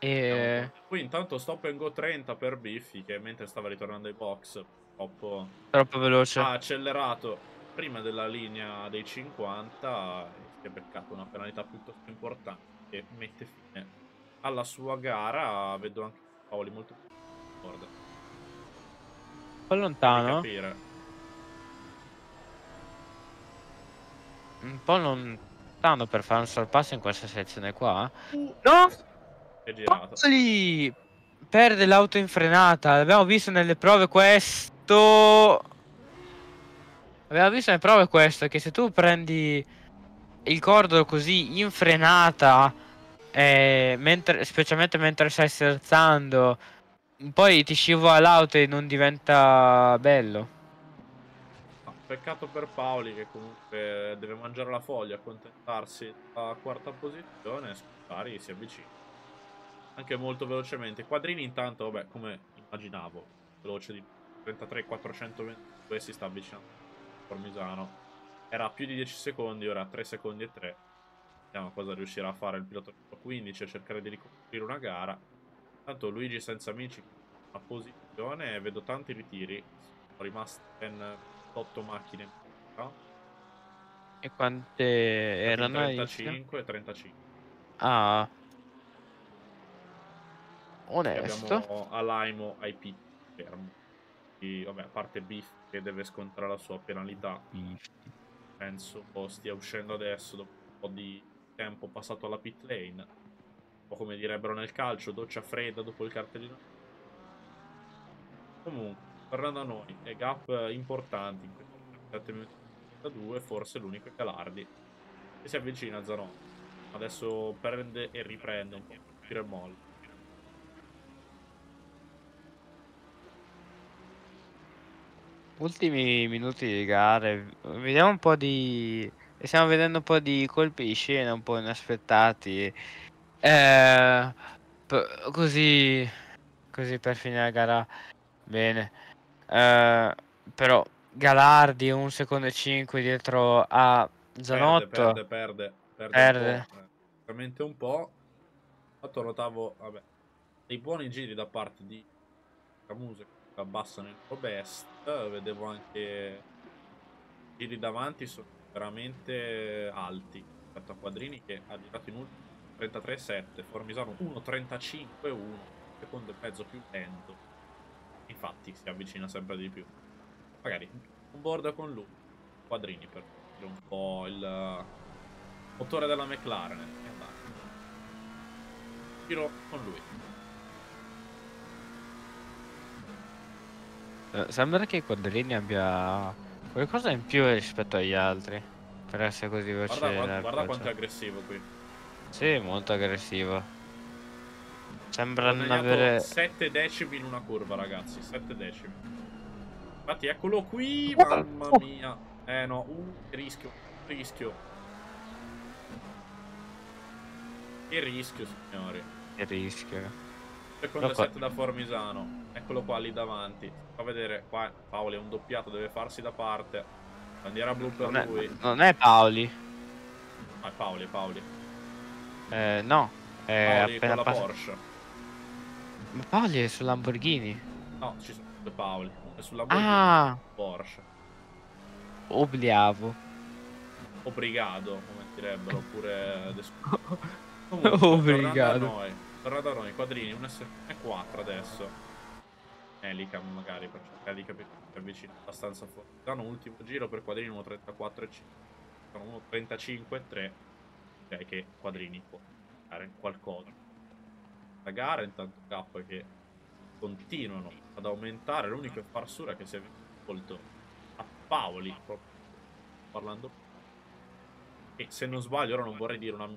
E... Qui intanto stop and go 30 per Biffy che mentre stava ritornando ai box troppo, troppo veloce ha accelerato prima della linea dei 50 si è beccato una penalità piuttosto importante che mette fine alla sua gara vedo anche Paoli molto più un po' lontano capire un po' lontano per fare un sorpasso in questa sezione qua. No! Lì perde l'auto in frenata. L'abbiamo visto nelle prove questo. Abbiamo visto nelle prove questo che se tu prendi il cordo così in frenata, eh, mentre, specialmente mentre stai sterzando, poi ti scivola l'auto e non diventa bello. Peccato per Paoli che comunque deve mangiare la foglia, accontentarsi della quarta posizione, Scutari si avvicina. Anche molto velocemente. Quadrini intanto, vabbè, come immaginavo, veloce di 33-422 si sta avvicinando Formisano. Era a più di 10 secondi, ora a 3 secondi e 3. Vediamo cosa riuscirà a fare il pilota 15 a cercare di ricostruire una gara. Intanto Luigi senza amici, una posizione, vedo tanti ritiri, sono rimasti ben 8 macchine. No? E quante erano? 35 e 35. Ah. Onesto. E abbiamo Alaimo IP fermo. E, vabbè, a parte Biff che deve scontrare la sua penalità. Beef. Penso oh, stia uscendo adesso dopo un po' di tempo passato alla pit lane. Un po' come direbbero nel calcio, doccia fredda dopo il cartellino. Comunque, parlando a noi, e gap eh, importanti in questo 7 forse l'unico è Calardi, che si avvicina a Zanon. Adesso prende e riprende un po', tira e molle. Ultimi minuti di gara. vediamo un po' di... Stiamo vedendo un po' di colpi di scena un po' inaspettati. Eh, così, così per finire la gara. Bene. Eh, però Galardi un secondo e 5 dietro a Zanotto. Perde, perde, perde. perde. Un eh. veramente un po'. Fatto notavo vabbè, dei buoni giri da parte di Camuse che abbassano il suo best. Vedevo anche i giri davanti sono veramente alti rispetto a Quadrini che ha girato in 33-7, Formisano 1-35-1, secondo e mezzo più lento. Infatti si avvicina sempre di più. Magari un board con lui. Quadrini per un po' il eh, motore della McLaren. E Giro con lui. Eh, sembra che i Quadrini abbia qualcosa in più rispetto agli altri. Per essere così veloce. Guarda, guarda, guarda quanto è aggressivo qui. Sì, molto aggressivo. Sembrano avere 7 decimi in una curva, ragazzi. 7 decimi. Infatti, eccolo qui. Mamma mia. Eh no, un rischio. rischio. Che rischio, signori. Che rischio. Secondo Però set da Formisano. Eccolo qua lì davanti. Fa vedere. Qua Paoli è un doppiato, deve farsi da parte. Bandiera blu per non lui. È, non è Paoli. No, ah, è Paoli, è Paoli. Eh, no. È eh, Paoli appena con la Porsche. Ma Paoli è su Lamborghini? No, ci sono De Paoli. È su Lamborghini. Ah! Porsche. Obliavo. Obrigado, come direbbero, oppure... Comunque, Obrigado. Tornando a noi, tornando a noi, quadrini, un S4 adesso. Elicam magari, per cercare di capire è vicino abbastanza fuori. Danno ultimo giro per quadrini 1.34 e 5. 35 e 3. Direi che quadrini può fare qualcosa la gara, intanto K che continuano ad aumentare, l'unica farsura che si è volto a Paoli, parlando. E se non sbaglio, ora non vorrei dire una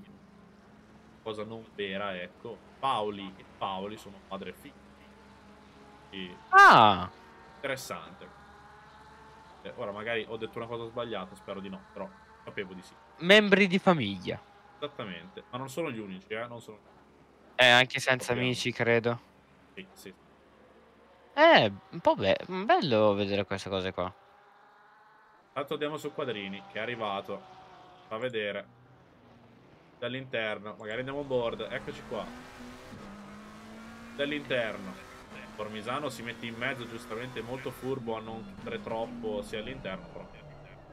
cosa non vera, ecco, Paoli e Paoli sono padre e figlio. E ah! Interessante. Eh, ora magari ho detto una cosa sbagliata, spero di no, però sapevo di sì. Membri di famiglia. Esattamente, ma non sono gli unici, eh, non sono eh, anche senza Proviamo. amici, credo. Sì, sì. Eh, un po' be mm, bello vedere queste cose qua. Tanto andiamo su Quadrini, che è arrivato. Fa vedere. Dall'interno. Magari andiamo a board. Eccoci qua. Dall'interno. Eh, Formisano si mette in mezzo, giustamente molto furbo a non chiedere troppo sia all'interno, però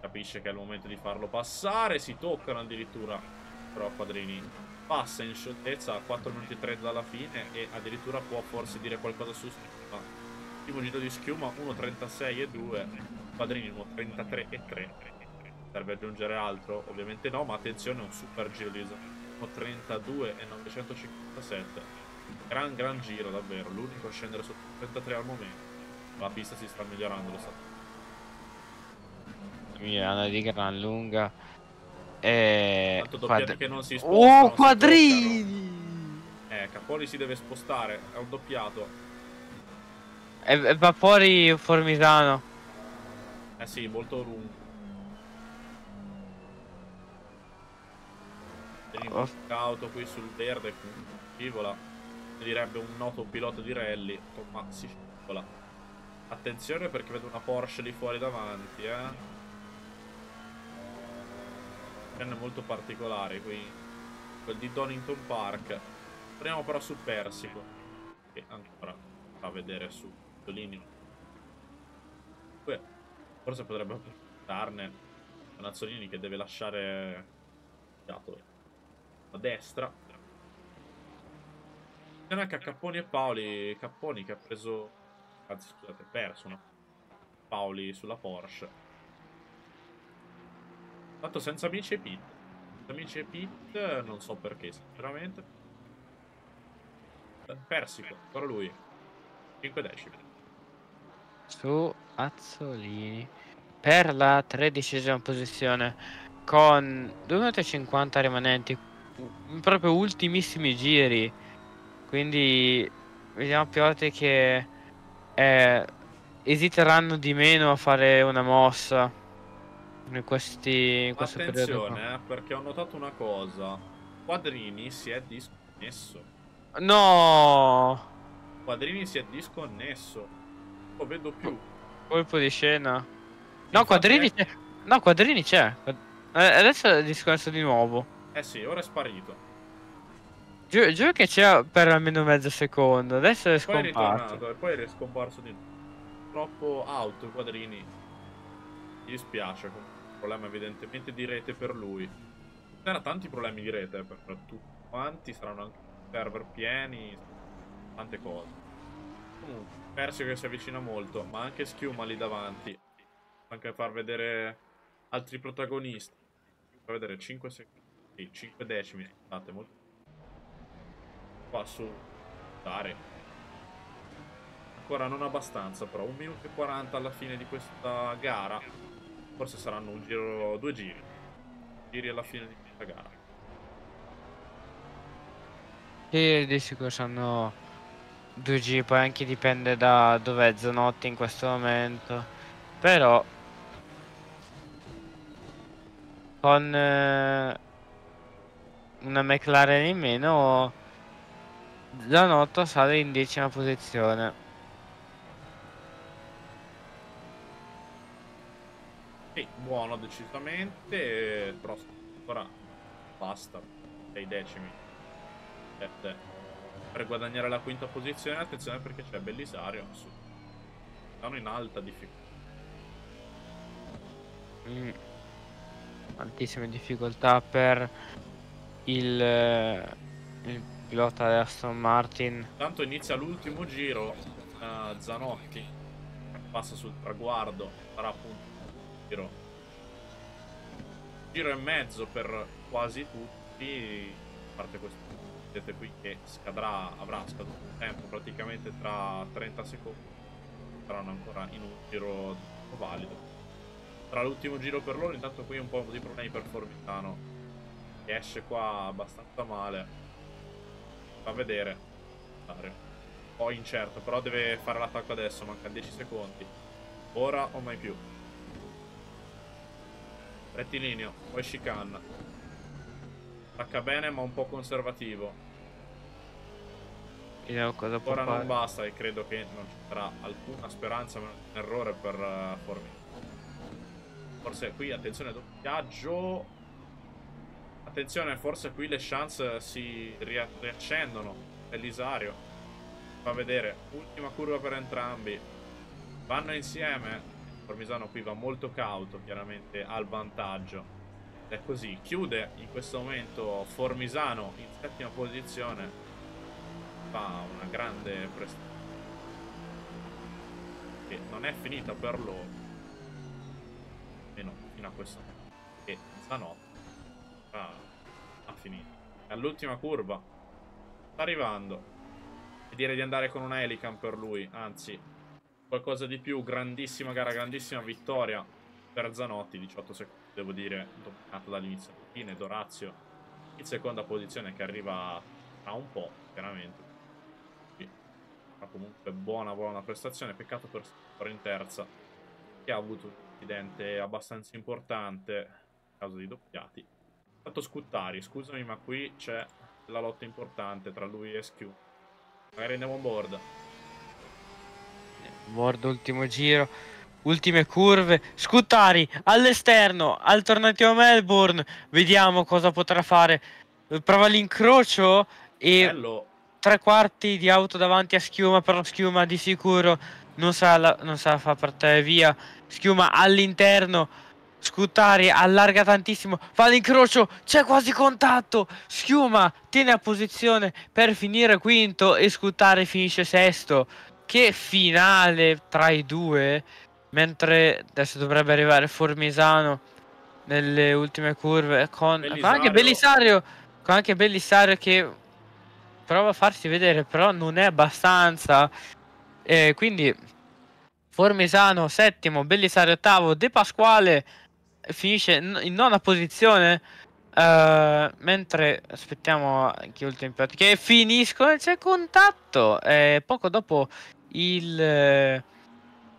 capisce che è il momento di farlo passare. Si toccano addirittura. Però Quadrini passa in scioltezza a 4 minuti 3 dalla fine e addirittura può forse dire qualcosa su schiuma. Primo giro di schiuma 1.36 e 2, Padrini 1.33 e 3. Serve aggiungere altro? Ovviamente no, ma attenzione, un super giro di isolamento. 32 e 957. Gran gran giro davvero, l'unico a scendere sotto 33 al momento. La pista si sta migliorando, lo sa. So. Milano di gran lunga eh, quadri... che non si spostano. Oh, quadrini! Eh, Capoli si deve spostare, è un doppiato. E va fuori Formisano. Eh sì, molto lungo. Veniamo oh. cauto qui sul verde, scivola. Direbbe un noto pilota di rally, Tommazzi scivola. Attenzione perché vedo una Porsche lì fuori davanti, eh canne molto particolare qui. Quel di Donington Park. Torniamo però su Persico. Che ancora fa vedere su Tolinio. Qui forse potrebbe portarne Nazzolini che deve lasciare a destra. a Capponi e Paoli. Capponi che ha preso. Anzi, scusate, ha perso una. Paoli sulla Porsche. Tanto senza amici e pit. Senza amici e pit non so perché, sinceramente. Persico, ancora lui. 5 decimi. Su Azzolini. Per la tredicesima posizione. Con 2 minuti e 50 rimanenti. Mm, proprio ultimissimi giri. Quindi vediamo più volte che eh, esiteranno di meno a fare una mossa in questi in questo attenzione eh, perché ho notato una cosa Quadrini si è disconnesso no Quadrini si è disconnesso lo vedo più colpo di scena no Quadrini c'è no Quadrini c'è eh, adesso è disconnesso di nuovo eh sì ora è sparito Giù, giù che c'è per almeno mezzo secondo adesso è scomparso poi è e poi è scomparso di nuovo troppo out Quadrini mi dispiace comunque problema evidentemente di rete per lui. C'erano tanti problemi di rete eh, per tutti quanti, saranno anche server pieni, tante cose. Comunque, Persio che si avvicina molto, ma anche Schiuma lì davanti. Anche far vedere altri protagonisti. Far vedere 5 secondi, 5 decimi, scusate, molto. Qua su dare ancora non abbastanza però 1 minuto e 40 alla fine di questa gara Forse saranno un giro, due giri. Giri alla fine di questa gara. Sì, di sicuro saranno due giri, poi anche dipende da dove è Zanotti in questo momento. Però... Con... Eh, una McLaren in meno... Zanotto sale in decima posizione. Sì, buono decisamente. Però ancora basta. 6 decimi. 7. Per guadagnare la quinta posizione, attenzione perché c'è Bellisario. Su. Sono in alta difficoltà. Mm. Altissime difficoltà per il, eh, il pilota di Aston Martin. Tanto inizia l'ultimo giro. Uh, Zanotti passa sul traguardo. Sarà appunto giro giro e mezzo per quasi tutti a parte questo vedete qui che scadrà avrà scaduto il tempo praticamente tra 30 secondi saranno ancora in un giro valido tra l'ultimo giro per loro intanto qui un po' di problemi per Formitano che esce qua abbastanza male fa vedere poi incerto però deve fare l'attacco adesso manca 10 secondi ora o mai più Rettilineo, poi chicane. Attacca bene ma un po' conservativo. Io cosa può Ora non basta e credo che non ci sarà alcuna speranza ma un errore per uh, eh, Formino. Forse qui, attenzione, doppiaggio. Attenzione, forse qui le chance si riaccendono. Belisario. Fa vedere. Ultima curva per entrambi. Vanno insieme. Formisano qui va molto cauto, chiaramente al vantaggio. Ed è così, chiude in questo momento Formisano in settima posizione, fa una grande prestazione che non è finita per loro, almeno fino a questo momento, e Zanotto ha, ha finito. All'ultima curva sta arrivando e direi di andare con una Helicam per lui, anzi qualcosa di più. Grandissima gara, grandissima vittoria per Zanotti, 18 secondi, devo dire, dominato dall'inizio alla fine, Dorazio in seconda posizione che arriva a un po', chiaramente. Ma comunque buona, buona prestazione, peccato per Stor in terza, che ha avuto un incidente abbastanza importante, a causa di doppiati. Fatto Scuttari, scusami ma qui c'è la lotta importante tra lui e SQ. Magari andiamo on board. Mordo ultimo giro. Ultime curve. Scutari all'esterno, Alternativa Melbourne. Vediamo cosa potrà fare. Prova l'incrocio e Bello. tre quarti di auto davanti a Schiuma, però Schiuma di sicuro non sa, la, non sa fa partire via. Schiuma all'interno. Scutari allarga tantissimo, fa l'incrocio, c'è quasi contatto, Schiuma tiene a posizione per finire quinto e Scutari finisce sesto che finale tra i due. Mentre adesso dovrebbe arrivare Formisano nelle ultime curve con, con anche Bellisario. Con anche Bellisario che prova a farsi vedere, però non è abbastanza. Eh, quindi Formisano settimo, Bellisario ottavo, De Pasquale finisce in nona posizione. Uh, mentre aspettiamo gli ultimi piloti che finiscono il secondo contatto, eh, poco dopo il, eh,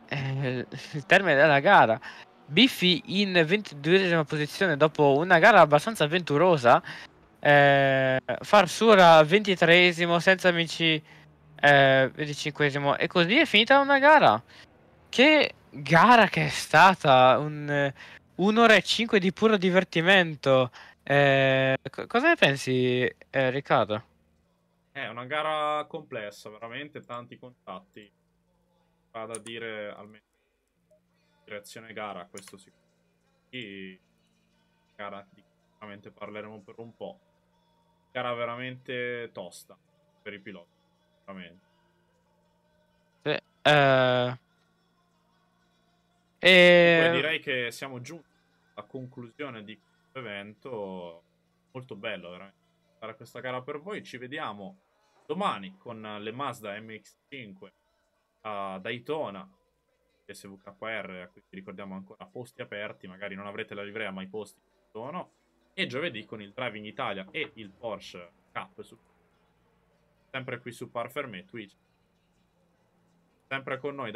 il termine della gara. Biffi in 22esima posizione dopo una gara abbastanza avventurosa. Eh, Farsura 23esimo senza amici eh, 25esimo e così è finita una gara. Che gara che è stata! Un, eh, un'ora e 5 di puro divertimento. Eh, cosa ne pensi, eh, Riccardo? È una gara complessa, veramente tanti contatti. Vado a dire almeno direzione gara, questo sì. E gara di cui sicuramente parleremo per un po'. Gara veramente tosta per i piloti, veramente. Sì, eh... e... direi che siamo giunti alla conclusione di questo evento molto bello, veramente. Fare questa gara per voi, ci vediamo domani con le Mazda MX5 a Daytona SVKR a cui ricordiamo ancora posti aperti magari non avrete la livrea ma i posti sono e giovedì con il Driving Italia e il Porsche Cup su... sempre qui su Parferme Twitch sempre con noi da